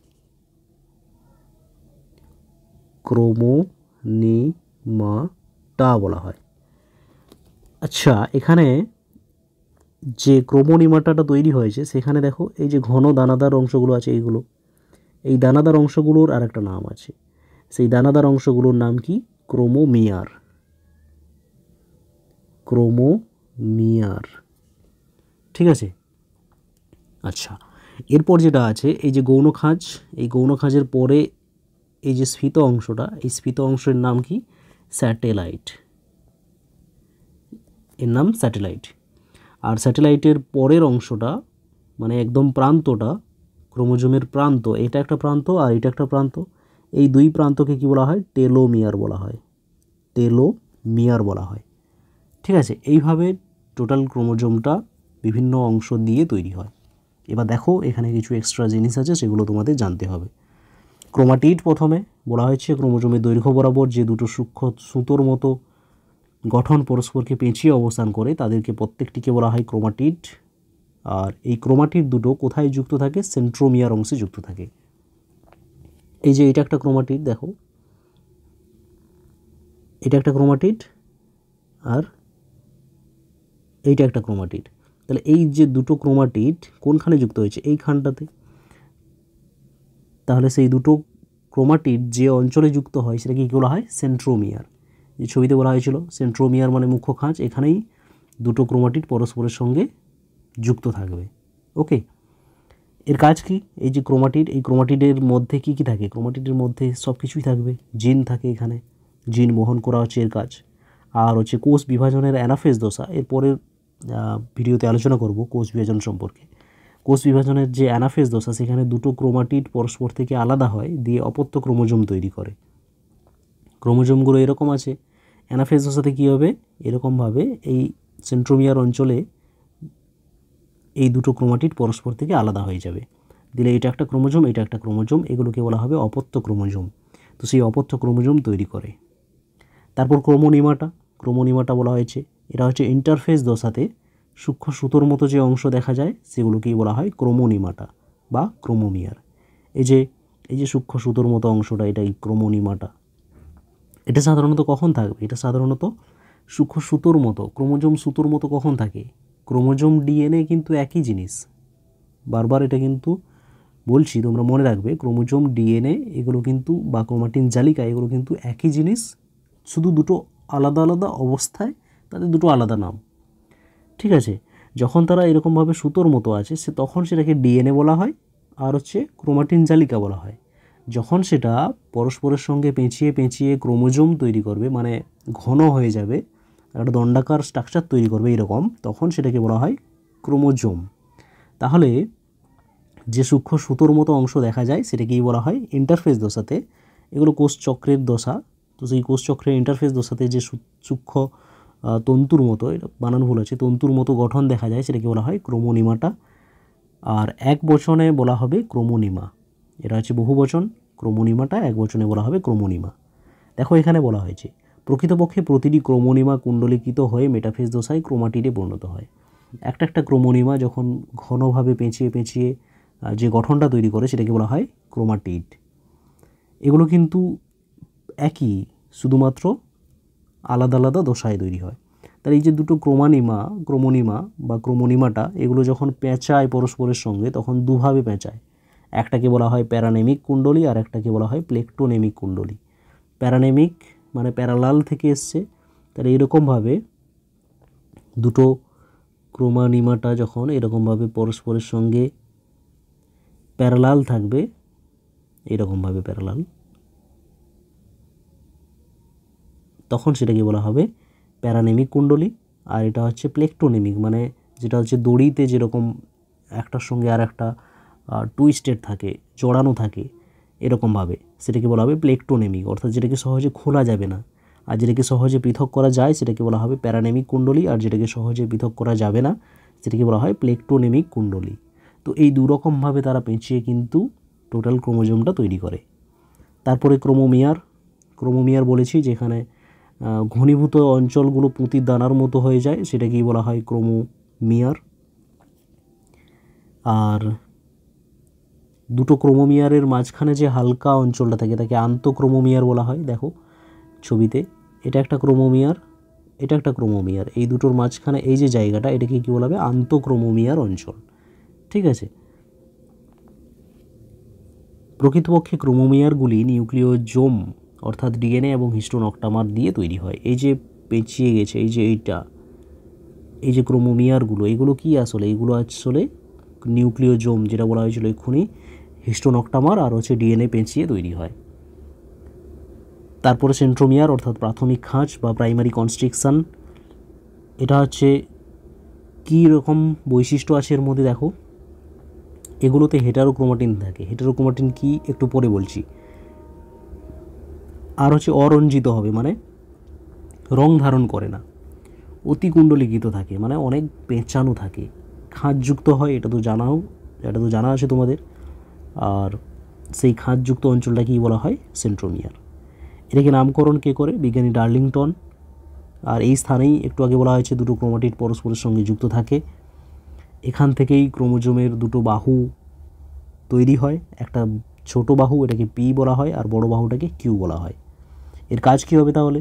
[SPEAKER 1] ক্রোমোনিমাটা বলা হয় আচ্ছা এখানে যে ক্রোমোনিমাটাটা তৈরি হয়েছে সেখানে দেখো এই যে ঘন দানাদার অংশগুলো আছে এইগুলো এই দানাদার অংশগুলোর আর একটা নাম আছে সেই দানাদার অংশগুলোর নাম কি ক্রোমোমিয়ার ক্রোমোমিয়ার ঠিক আছে আচ্ছা এরপর যেটা আছে এই যে গৌণ খাঁজ এই গৌণ খাঁজের পরে এই যে স্ফীত অংশটা এই স্ফীত অংশের নাম কি স্যাটেলাইট এর নাম স্যাটেলাইট আর স্যাটেলাইটের পরের অংশটা মানে একদম প্রান্তটা ক্রোমোজোমের প্রান্ত এটা একটা প্রান্ত আর এটা একটা প্রান্ত এই দুই প্রান্তকে কি বলা হয় টেলোমিয়ার বলা হয় টেলোমিয়ার বলা হয় ঠিক আছে এইভাবে টোটাল ক্রোমোজোমটা বিভিন্ন অংশ দিয়ে তৈরি হয় এবার দেখো এখানে কিছু এক্সট্রা জিনিস আছে সেগুলো তোমাদের জানতে হবে ক্রোমাটিড প্রথমে বলা হয়েছে ক্রোমোজোমের দৈর্ঘ্য বরাবর যে দুটো সূক্ষ্ম সুতোর মতো গঠন পরস্পরকে পেঁচিয়ে অবস্থান করে তাদেরকে প্রত্যেকটিকে বলা হয় ক্রোমাটিড আর এই ক্রোমাটিড দুটো কোথায় যুক্ত থাকে সেন্ট্রোমিয়ার অংশে যুক্ত থাকে এই যে এটা একটা ক্রোমাটিড দেখো এটা একটা ক্রোমাটিড আর এইটা একটা ক্রোমাটিড তাহলে এই যে দুটো ক্রোমাটিড কোনখানে যুক্ত হয়েছে এইখানটাতে তাহলে সেই দুটো ক্রোমাটিড যে অঞ্চলে যুক্ত হয় সেটাকে কী বলা হয় সেন্ট্রোমিয়ার যে ছবিতে বলা হয়েছিল সেন্ট্রোমিয়ার মানে মুখ্য খাঁজ এখানেই দুটো ক্রোমাটিড পরস্পরের সঙ্গে যুক্ত থাকবে ওকে এর কাজ কি এই যে ক্রোমাটিড এই ক্রোমাটিডের মধ্যে কি কি থাকে ক্রোমাটিডের মধ্যে সব কিছুই থাকবে জিন থাকে এখানে জিন বহন করা হচ্ছে এর কাজ আর হচ্ছে কোষ বিভাজনের অ্যানাফেস দশা এরপরের ভিডিওতে আলোচনা করব কোষ বিভাজন সম্পর্কে কোষ বিভাজনের যে অ্যানাফেজ দশা সেখানে দুটো ক্রোমাটিড পরস্পর থেকে আলাদা হয় দিয়ে অপত্য ক্রোমোজোম তৈরি করে ক্রোমোজোমগুলো এরকম আছে অ্যানাফেজ দশাতে কী হবে এরকমভাবে এই সেন্ট্রোমিয়ার অঞ্চলে এই দুটো ক্রোমাটিড পরস্পর থেকে আলাদা হয়ে যাবে দিলে এটা একটা ক্রোমোজোম এটা একটা ক্রোমোজোম এগুলোকে বলা হবে অপত্য ক্রোমোজোম তো সেই অপত্য ক্রোমোজোম তৈরি করে তারপর ক্রোমোনিমাটা ক্রোমোনিমাটা বলা হয়েছে এটা হচ্ছে ইন্টারফেস দশাতে সূক্ষ্ম সুতোর মতো যে অংশ দেখা যায় সেগুলোকেই বলা হয় ক্রোমোনিমাটা বা ক্রোমোমিয়ার এই যে এই যে সূক্ষ্ম সুতোর মতো অংশটা এটাই ক্রোমোনিমাটা এটা সাধারণত কখন থাকবে এটা সাধারণত সূক্ষ্ম সুতোর মতো ক্রোমোজোম সুতোর মতো কখন থাকে ক্রোমোজোম ডিএনএ কিন্তু একই জিনিস বারবার এটা কিন্তু বলছি তোমরা মনে রাখবে ক্রোমোজোম ডিএনএ এগুলো কিন্তু বা ক্রোমাটিন জালিকা এগুলো কিন্তু একই জিনিস শুধু দুটো আলাদা আলাদা অবস্থায় তাদের দুটো আলাদা নাম ঠিক আছে যখন তারা এরকমভাবে সুতোর মতো আছে সে তখন সেটাকে ডিএনএ বলা হয় আর হচ্ছে ক্রোমাটিন জালিকা বলা হয় যখন সেটা পরস্পরের সঙ্গে পেঁচিয়ে পেঁচিয়ে ক্রোমোজোম তৈরি করবে মানে ঘন হয়ে যাবে একটা দণ্ডাকার স্ট্রাকচার তৈরি করবে এরকম তখন সেটাকে বলা হয় ক্রোমোজোম তাহলে যে সূক্ষ্ম সুতোর মতো অংশ দেখা যায় সেটাকেই বলা হয় ইন্টারফেস দশাতে এগুলো কোষচক্রের দশা তো সেই কোষচক্রের ইন্টারফেস দশাতে যে সূক্ষ্ম তন্তুর মতো এটা বানান ভুল আছে তন্তুর মতো গঠন দেখা যায় সেটাকে বলা হয় ক্রোমোনিমাটা আর এক বচনে বলা হবে ক্রোমোনিমা এটা হচ্ছে বহু বচন ক্রোমোনিমাটা এক বচনে বলা হবে ক্রোমোনিমা দেখো এখানে বলা হয়েছে প্রকৃতপক্ষে প্রতিটি ক্রোমোনিমা কুণ্ডলিকিত হয়ে মেটাফেজ দশায় ক্রোমাটিডে পরিণত হয় একটা একটা ক্রোমোনিমা যখন ঘনভাবে পেঁচিয়ে পেঁচিয়ে যে গঠনটা তৈরি করে সেটাকে বলা হয় ক্রোমাটিড এগুলো কিন্তু একই শুধুমাত্র আলাদা আলাদা দশায় তৈরি হয় তাহলে এই যে দুটো ক্রোমানিমা ক্রমনিমা বা ক্রমনিমাটা এগুলো যখন পেঁচায় পরস্পরের সঙ্গে তখন দুভাবে পেঁচায় একটাকে বলা হয় প্যারানেমিক কুণ্ডলী আর একটাকে বলা হয় প্লেকটোনেমিক কুণ্ডলী প্যারানেমিক মানে প্যারালাল থেকে এসছে তাহলে এরকমভাবে দুটো ক্রোমানিমাটা যখন এরকমভাবে পরস্পরের সঙ্গে প্যারালাল থাকবে এরকমভাবে প্যারালাল তখন সেটাকে বলা হবে প্যারানেমিক কুণ্ডলী আর এটা হচ্ছে প্লেকটোনেমিক মানে যেটা হচ্ছে দড়িতে যেরকম একটার সঙ্গে আর একটা টুইস্টেড থাকে জড়ানো থাকে এরকমভাবে সেটাকে বলা হবে প্লেকটোনেমিক অর্থাৎ যেটাকে সহজে খোলা যাবে না আর যেটাকে সহজে পৃথক করা যায় সেটাকে বলা হবে প্যারানেমিক কুণ্ডলী আর যেটাকে সহজে পৃথক করা যাবে না সেটাকে বলা হয় প্লেকটোনেমিক কুণ্ডলী তো এই দুরকমভাবে তারা পেঁচিয়ে কিন্তু টোটাল ক্রোমোজোমটা তৈরি করে তারপরে ক্রোমোমিয়ার ক্রোমোমিয়ার বলেছি যেখানে ঘনীভূত অঞ্চলগুলো পুঁতি দানার মতো হয়ে যায় সেটাকেই বলা হয় ক্রোমোমিয়ার আর দুটো ক্রোমোমিয়ারের মাঝখানে যে হালকা অঞ্চলটা থাকে তাকে আন্তঃক্রোমোমিয়ার বলা হয় দেখো ছবিতে এটা একটা ক্রোমোমিয়ার এটা একটা ক্রোমোমিয়ার এই দুটোর মাঝখানে এই যে জায়গাটা এটাকে কী বলা হবে আন্তঃক্রোমোমিয়ার অঞ্চল ঠিক আছে প্রকৃতপক্ষে ক্রোমোমিয়ারগুলি নিউক্লিয়জোম অর্থাৎ ডিএনএ এবং হিস্টোন অক্টামার দিয়ে তৈরি হয় এই যে পেঁচিয়ে গেছে এই যে এইটা এই যে ক্রোমোমিয়ারগুলো এগুলো কি আসলে এগুলো আসলে নিউক্লিওজোম যেটা বলা হয়েছিল এক্ষুনি হিস্টোন অক্টামার আর হচ্ছে ডিএনএ পেঁচিয়ে তৈরি হয় তারপরে সেন্ট্রোমিয়ার অর্থাৎ প্রাথমিক খাঁচ বা প্রাইমারি কনস্ট্রিকশান এটা হচ্ছে কী রকম বৈশিষ্ট্য আছে এর মধ্যে দেখো এগুলোতে হেটারোক্রোমাটিন থাকে হেটারোক্রোমাটিন কি একটু পরে বলছি আর হচ্ছে অরঞ্জিত হবে মানে রং ধারণ করে না অতি কুণ্ডলিখিত থাকে মানে অনেক পেঁচানো থাকে খাঁজযুক্ত হয় এটা তো জানাও এটা তো জানা আছে তোমাদের আর সেই খাঁজযুক্ত অঞ্চলটাকেই বলা হয় সেন্ট্রোমিয়ার এটাকে নামকরণ কে করে বিজ্ঞানী ডার্লিংটন আর এই স্থানেই একটু আগে বলা হয়েছে দুটো ক্রোমাটিড পরস্পরের সঙ্গে যুক্ত থাকে এখান থেকেই ক্রোমোজোমের দুটো বাহু তৈরি হয় একটা ছোট বাহু এটাকে পি বলা হয় আর বড় বাহুটাকে কিউ বলা হয় এর কাজ কী হবে তাহলে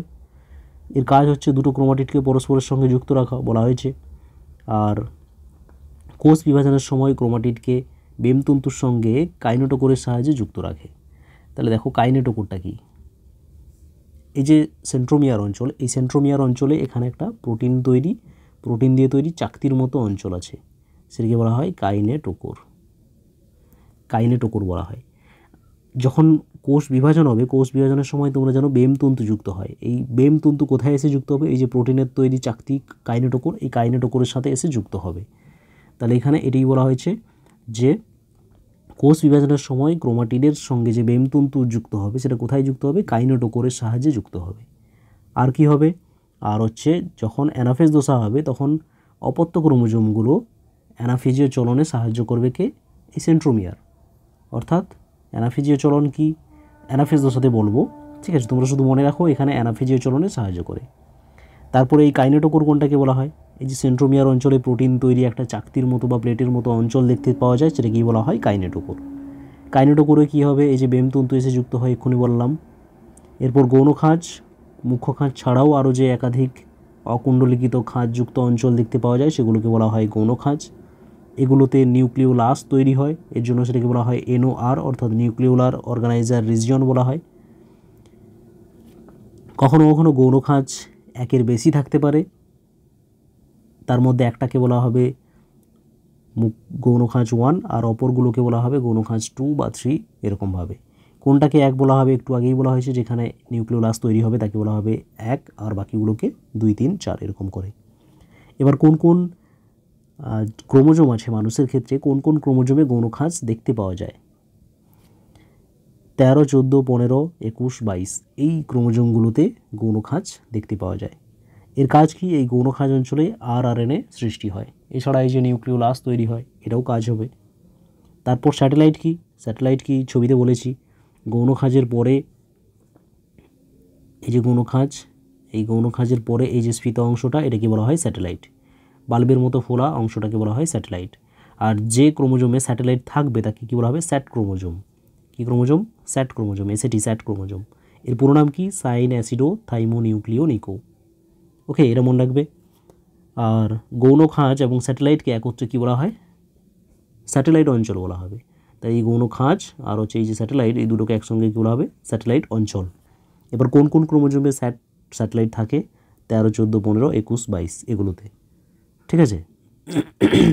[SPEAKER 1] এর কাজ হচ্ছে দুটো ক্রোমাটিডকে পরস্পরের সঙ্গে যুক্ত রাখা বলা হয়েছে আর কোষ বিভাজনের সময় ক্রোমাটিডকে বেমতন্তুর সঙ্গে কাইনোটোকোরের সাহায্যে যুক্ত রাখে তাহলে দেখো কাইনেটোকোরটা কী এই যে সেন্ট্রোমিয়ার অঞ্চল এই সেন্ট্রোমিয়ার অঞ্চলে এখানে একটা প্রোটিন তৈরি প্রোটিন দিয়ে তৈরি চাকতির মতো অঞ্চল আছে সেটাকে বলা হয় কাইনেটোকোর কাইনেটোকোর বলা হয় যখন কোষ বিভাজন হবে কোষ বিভাজনের সময় তোমরা যেন বেম তন্তু যুক্ত হয় এই বেম তন্তু কোথায় এসে যুক্ত হবে এই যে প্রোটিনের তৈরি চাকতি কাইনেটোকোর এই কাইনেটোকোরের সাথে এসে যুক্ত হবে তাহলে এখানে এটাই বলা হয়েছে যে কোষ বিভাজনের সময় ক্রোমাটিনের সঙ্গে যে বেমতন্তু যুক্ত হবে সেটা কোথায় যুক্ত হবে কাইনোটোকোরের সাহায্যে যুক্ত হবে আর কি হবে আর হচ্ছে যখন অ্যানাফেজ দোষা হবে তখন অপত্য ক্রোমোজোমগুলো অ্যানাফিজীয় চলনে সাহায্য করবে কে এই সেন্ট্রোমিয়ার অর্থাৎ অ্যানাফিজীয় চলন কী অ্যানাফেজের সাথে বলবো ঠিক আছে তোমরা শুধু মনে রাখো এখানে অ্যানাফেজীয় চলনে সাহায্য করে তারপরে এই কাইনেটোকোর কোনটাকে বলা হয় এই যে সেন্ট্রোমিয়ার অঞ্চলে প্রোটিন তৈরি একটা চাকতির মতো বা প্লেটের মতো অঞ্চল দেখতে পাওয়া যায় সেটাকেই বলা হয় কাইনেটোকোর কাইনেটোকোরে কী হবে এই যে বেমতন্তু এসে যুক্ত হয় এক্ষুনি বললাম এরপর গৌণ খাঁজ মুখ্য খাঁজ ছাড়াও আরও যে একাধিক অকুণ্ডলিখিত খাঁজযুক্ত অঞ্চল দেখতে পাওয়া যায় সেগুলোকে বলা হয় গৌণ খাঁজ এগুলোতে নিউক্লিওলাস তৈরি হয় এর জন্য সেটাকে বলা হয় এনওআর অর্থাৎ নিউক্লিওলার অর্গানাইজার রিজিয়ন বলা হয় কখনও কখনও গৌণ খাঁজ একের বেশি থাকতে পারে তার মধ্যে একটাকে বলা হবে গৌণ খাঁজ ওয়ান আর অপরগুলোকে বলা হবে গৌণ খাঁজ টু বা থ্রি এরকমভাবে কোনটাকে এক বলা হবে একটু আগেই বলা হয়েছে যেখানে নিউক্লিওলাস তৈরি হবে তাকে বলা হবে এক আর বাকিগুলোকে দুই তিন চার এরকম করে এবার কোন কোন ক্রোমোজোম আছে মানুষের ক্ষেত্রে কোন কোন ক্রোমোজোমে গৌণ খাঁজ দেখতে পাওয়া যায় তেরো চোদ্দো পনেরো একুশ বাইশ এই ক্রোমোজোমগুলোতে গৌণ খাঁজ দেখতে পাওয়া যায় এর কাজ কি এই গৌণ খাঁজ অঞ্চলে আর আর এনে সৃষ্টি হয় এছাড়া এই যে নিউক্লিওলাস তৈরি হয় এটাও কাজ হবে তারপর স্যাটেলাইট কি স্যাটেলাইট কি ছবিতে বলেছি গৌণ খাঁজের পরে এই যে গৌণ খাঁজ এই গৌণ খাঁজের পরে এই যে স্ফীত অংশটা এটাকে বলা হয় স্যাটেলাইট বাল্বের মতো ফোলা অংশটাকে বলা হয় স্যাটেলাইট আর যে ক্রোমোজোমে স্যাটেলাইট থাকবে তাকে কী বলা হবে স্যাট ক্রোমোজোম কী chromosome sat chromosome SAT sat chromosome এর পুরো নাম কি সাইন অ্যাসিডো থাইমো নিউক্লিও নিকো ওকে এরা মনে রাখবে আর গৌণ খাঁজ এবং স্যাটেলাইটকে একত্রে কী বলা হয় স্যাটেলাইট অঞ্চল বলা হবে তাই এই গৌণ খাঁজ আর হচ্ছে এই যে স্যাটেলাইট এই দুটোকে একসঙ্গে কী বলা হবে স্যাটেলাইট অঞ্চল এবার কোন কোন ক্রোমোজোমে স্যাট স্যাটেলাইট থাকে তেরো চোদ্দো পনেরো একুশ বাইশ এগুলোতে ঠিক আছে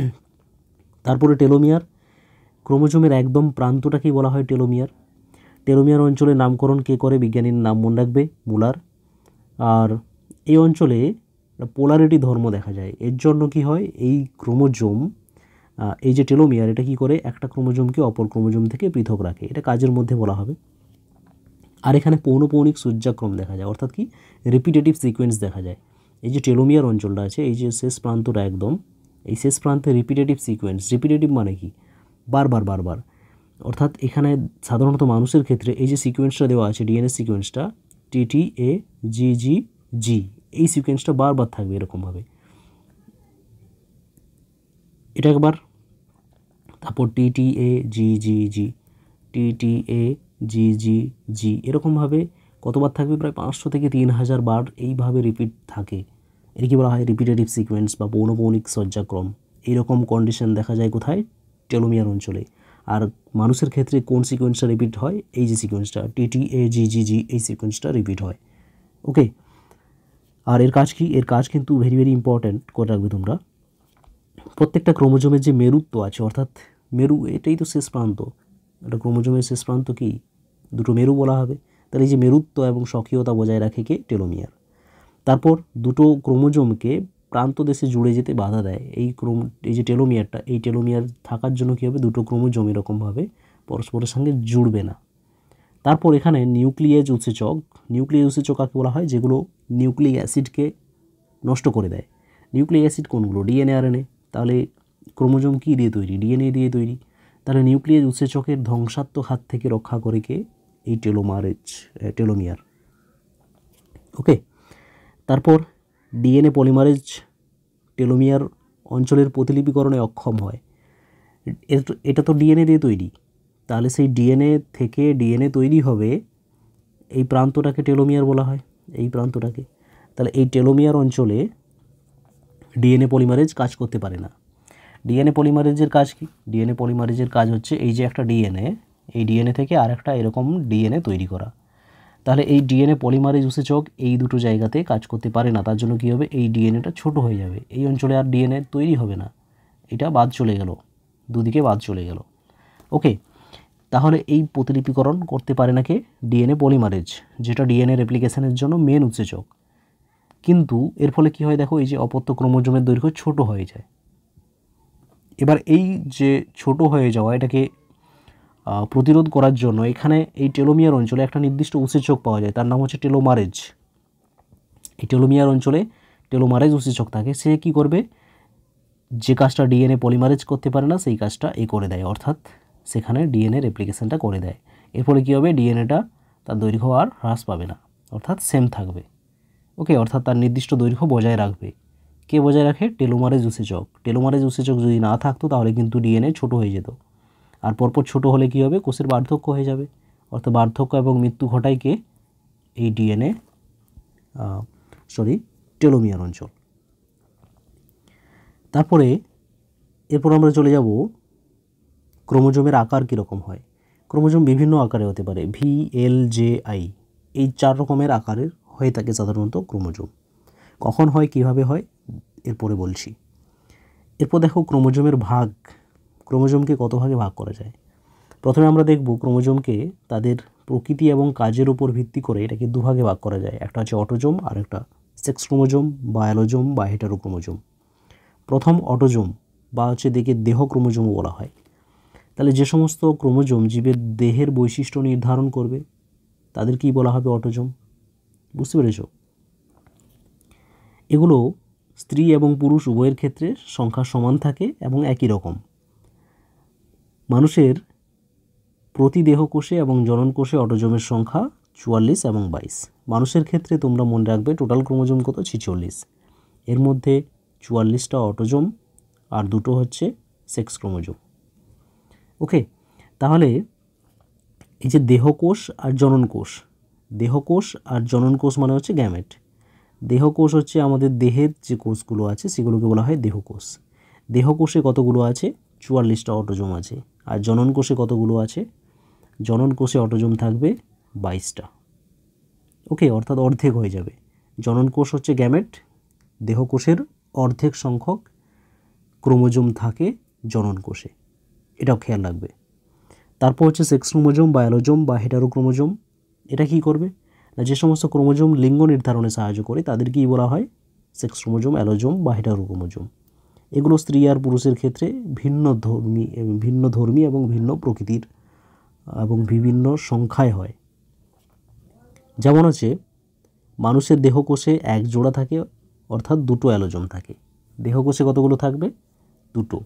[SPEAKER 1] তারপরে টেলোমিয়ার ক্রোমোজোমের একদম প্রান্তটাকেই বলা হয় টেলোমিয়ার টেলোমিয়ার অঞ্চলে নামকরণ কে করে বিজ্ঞানীর নাম মনে রাখবে মুলার আর এই অঞ্চলে পোলারিটি ধর্ম দেখা যায় এর জন্য কি হয় এই ক্রোমোজোম এই যে টেলোমিয়ার এটা কি করে একটা ক্রোমোজোমকে অপর ক্রোমোজোম থেকে পৃথক রাখে এটা কাজের মধ্যে বলা হবে আর এখানে পৌনপৌনিক সূর্যাক্রম দেখা যায় অর্থাৎ কি রিপিটেটিভ সিকোয়েন্স দেখা যায় এই যে টেলোমিয়ার অঞ্চলটা আছে এই যে শেষ প্রান্তটা একদম এই শেষ প্রান্তে রিপিটেটিভ সিকোয়েন্স রিপিটেটিভ মানে কি বারবার বারবার অর্থাৎ এখানে সাধারণত মানুষের ক্ষেত্রে এই যে সিকোয়েন্সটা দেওয়া আছে ডিএনএ সিকোয়েন্সটা টিটি এ জি জি জি এই সিকোয়েন্সটা বারবার থাকবে এরকমভাবে এটা একবার তারপর টিটি এ জি জি জি টিটি এ জি জি জি এরকমভাবে কতবার থাকবে প্রায় পাঁচশো থেকে তিন হাজার বার এইভাবে রিপিট থাকে এটাকে বলা হয় রিপিটেটিভ সিকোয়েন্স বা পৌনপৌনিক শয্যাক্রম এইরকম কন্ডিশন দেখা যায় কোথায় টেলোমিয়ার অঞ্চলে আর মানুষের ক্ষেত্রে কোন সিকোয়েন্সটা রিপিট হয় এই যে সিকোয়েন্সটা টিটি এ জি জি জি এই সিকোয়েন্সটা রিপিট হয় ওকে আর এর কাজ কি এর কাজ কিন্তু ভেরি ভেরি ইম্পর্ট্যান্ট করে রাখবে তোমরা প্রত্যেকটা ক্রোমোজোমের যে মেরুত্ব আছে অর্থাৎ মেরু এটাই তো শেষ প্রান্ত এটা ক্রোমোজোমের শেষ প্রান্ত কি দুটো মেরু বলা হবে তাহলে এই যে মেরুত্ব এবং স্বকীয়তা বজায় রাখে কে টেলোমিয়ার তারপর দুটো ক্রোমোজোমকে প্রান্ত দেশে জুড়ে যেতে বাধা দেয় এই ক্রোম এই যে টেলোমিয়ারটা এই টেলোমিয়ার থাকার জন্য কী হবে দুটো ক্রোমোজোম এরকমভাবে পরস্পরের সঙ্গে জুড়বে না তারপর এখানে নিউক্লিয়াজ উৎসেচক নিউক্লিয়েজ উৎসেচক কাকে বলা হয় যেগুলো নিউক্লিক অ্যাসিডকে নষ্ট করে দেয় নিউক্লিক অ্যাসিড কোনগুলো ডিএনএ আরএনএ তাহলে ক্রোমোজোম কী দিয়ে তৈরি ডিএনএ দিয়ে তৈরি তাহলে নিউক্লিয়াজ উৎসেচকের ধ্বংসাত্মক হাত থেকে রক্ষা করে কে এই টেলোমারেজ টেলোমিয়ার ওকে তারপর ডিএনএ পলিমারেজ টেলোমিয়ার অঞ্চলের প্রতিলিপিকরণে অক্ষম হয় এটা তো ডিএনএ দিয়ে তৈরি তাহলে সেই ডিএনএ থেকে ডিএনএ তৈরি হবে এই প্রান্তটাকে টেলোমিয়ার বলা হয় এই প্রান্তটাকে তাহলে এই টেলোমিয়ার অঞ্চলে ডিএনএ পলিমারেজ কাজ করতে পারে না ডিএনএ পলিমারেজের কাজ কি ডিএনএ পলিমারেজের কাজ হচ্ছে এই যে একটা ডিএনএ এই ডিএনএ থেকে আর একটা এরকম ডিএনএ তৈরি করা তাহলে এই ডিএনএ পলিমারেজ উসেচক এই দুটো জায়গাতে কাজ করতে পারে না তার জন্য কী হবে এই ডিএনএটা ছোট হয়ে যাবে এই অঞ্চলে আর ডিএনএ তৈরি হবে না এটা বাদ চলে গেল দুদিকে বাদ চলে গেল ওকে তাহলে এই প্রতিলিপিকরণ করতে পারে না কে ডিএনএ পলিমারেজ যেটা ডিএনএ অ্যাপ্লিকেশানের জন্য মেন উৎসেচক কিন্তু এর ফলে কি হয় দেখো এই যে অপত্য ক্রমজমের দৈর্ঘ্য ছোট হয়ে যায় এবার এই যে ছোট হয়ে যাওয়া এটাকে প্রতিরোধ করার জন্য এখানে এই টেলোমিয়ার অঞ্চলে একটা নির্দিষ্ট উৎসেচক পাওয়া যায় তার নাম হচ্ছে টেলোমারেজ এই টেলোমিয়ার অঞ্চলে টেলোমারেজ উৎসেচক থাকে সে কি করবে যে কাজটা ডিএনএ পলিমারেজ করতে পারে না সেই কাজটা এ করে দেয় অর্থাৎ সেখানে ডিএনএ রেপ্লিকেশনটা করে দেয় এর ফলে কী হবে ডিএনএটা তার দৈর্ঘ্য আর হ্রাস পাবে না অর্থাৎ সেম থাকবে ওকে অর্থাৎ তার নির্দিষ্ট দৈর্ঘ্য বজায় রাখবে কে বজায় রাখে টেলোমারেজ উৎসেচক টেলোমারেজ উৎসেচক যদি না থাকতো তাহলে কিন্তু ডিএনএ ছোট হয়ে যেত আর পরপর ছোট হলে কি হবে কোষের বার্ধক্য হয়ে যাবে অর্থাৎ বার্ধক্য এবং মৃত্যু ঘটায় কে এই ডিএনএ সরি টেলোমিয়ার অঞ্চল তারপরে এরপর আমরা চলে যাব ক্রোমোজোমের আকার কীরকম হয় ক্রোমোজোম বিভিন্ন আকারে হতে পারে ভি এল জে আই এই চার রকমের আকারের হয়ে থাকে সাধারণত ক্রোমোজোম কখন হয় কিভাবে হয় এরপরে বলছি এরপর দেখো ক্রোমোজোমের ভাগ ক্রোমোজোমকে কত ভাগে ভাগ করা যায় প্রথমে আমরা দেখব ক্রোমোজোমকে তাদের প্রকৃতি এবং কাজের উপর ভিত্তি করে এটাকে দুভাগে ভাগ করা যায় একটা হচ্ছে অটোজোম আর একটা সেক্স ক্রোমোজোম বায়োলোজোম বা হেটারোক্রোমোজোম প্রথম অটোজোম বা হচ্ছে দেখে দেহ ক্রোমোজোমও বলা হয় তাহলে যে সমস্ত ক্রোমোজোম জীবের দেহের বৈশিষ্ট্য নির্ধারণ করবে তাদের কি বলা হবে অটোজোম বুঝতে পেরেছ এগুলো স্ত্রী এবং পুরুষ উভয়ের ক্ষেত্রে সংখ্যা সমান থাকে এবং একই রকম মানুষের প্রতি দেহকোষে এবং জনন কোষে অটোজমের সংখ্যা চুয়াল্লিশ এবং বাইশ মানুষের ক্ষেত্রে তোমরা মনে রাখবে টোটাল ক্রোমোজোম কত ছিচল্লিশ এর মধ্যে চুয়াল্লিশটা অটোজম আর দুটো হচ্ছে সেক্স ক্রোমোজোম ওকে তাহলে এই যে দেহকোষ আর জনন কোষ দেহকোষ আর জনন কোষ মানে হচ্ছে গ্যামেট দেহকোষ হচ্ছে আমাদের দেহের যে কোষগুলো আছে সেগুলোকে বলা হয় দেহকোষ দেহকোষে কতগুলো আছে চুয়াল্লিশটা অটোজোম আছে আর জনন কোষে কতগুলো আছে জনন কোষে অটোজোম থাকবে বাইশটা ওকে অর্থাৎ অর্ধেক হয়ে যাবে জনন কোষ হচ্ছে গ্যামেট দেহকোষের অর্ধেক সংখ্যক ক্রোমোজোম থাকে জনন কোষে এটাও খেয়াল রাখবে তারপর হচ্ছে সেক্স ক্রোমোজোম বায়োলোজোম বা হেটারোক্রোমোজোম এটা কি করবে না যে সমস্ত ক্রোমোজোম লিঙ্গ নির্ধারণে সাহায্য করে তাদের কি বলা হয় সেক্স ক্রোমোজোম অ্যালোজোম বা হেটারোক্রোমোজোম এগুলো স্ত্রী আর পুরুষের ক্ষেত্রে ভিন্ন ধর্মী ভিন্ন ধর্মী এবং ভিন্ন প্রকৃতির এবং বিভিন্ন সংখ্যায় হয় যেমন আছে মানুষের দেহকোষে এক জোড়া থাকে অর্থাৎ দুটো অ্যালোজম থাকে দেহকোষে কতগুলো থাকবে দুটো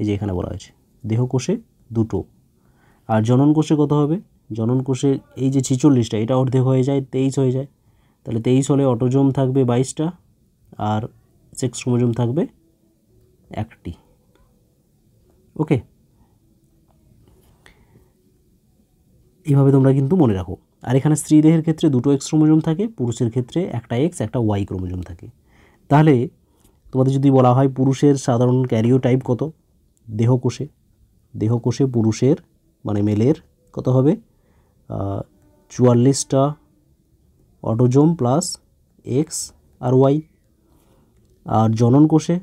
[SPEAKER 1] এই যে এখানে বলা হয়েছে দেহকোষে দুটো আর জননকোষে কত হবে জননকোষে এই যে ছিচল্লিশটা এটা অর্ধেক হয়ে যায় তেইশ হয়ে যায় তাহলে তেইশ হলে অটোজম থাকবে বাইশটা আর সেক্স ক্রোমোজম থাকবে একটি ওকে এইভাবে তোমরা কিন্তু মনে রাখো আর এখানে স্ত্রীদেহের ক্ষেত্রে দুটো এক্স ক্রোমোজম থাকে পুরুষের ক্ষেত্রে একটা এক্স একটা ওয়াই ক্রোমোজোম থাকে তাহলে তোমাদের যদি বলা হয় পুরুষের সাধারণ ক্যারিও টাইপ কত দেহকোষে দেহকোষে পুরুষের মানে মেলের কত হবে চুয়াল্লিশটা অটোজোম প্লাস এক্স আর ওয়াই আর জনন কোষে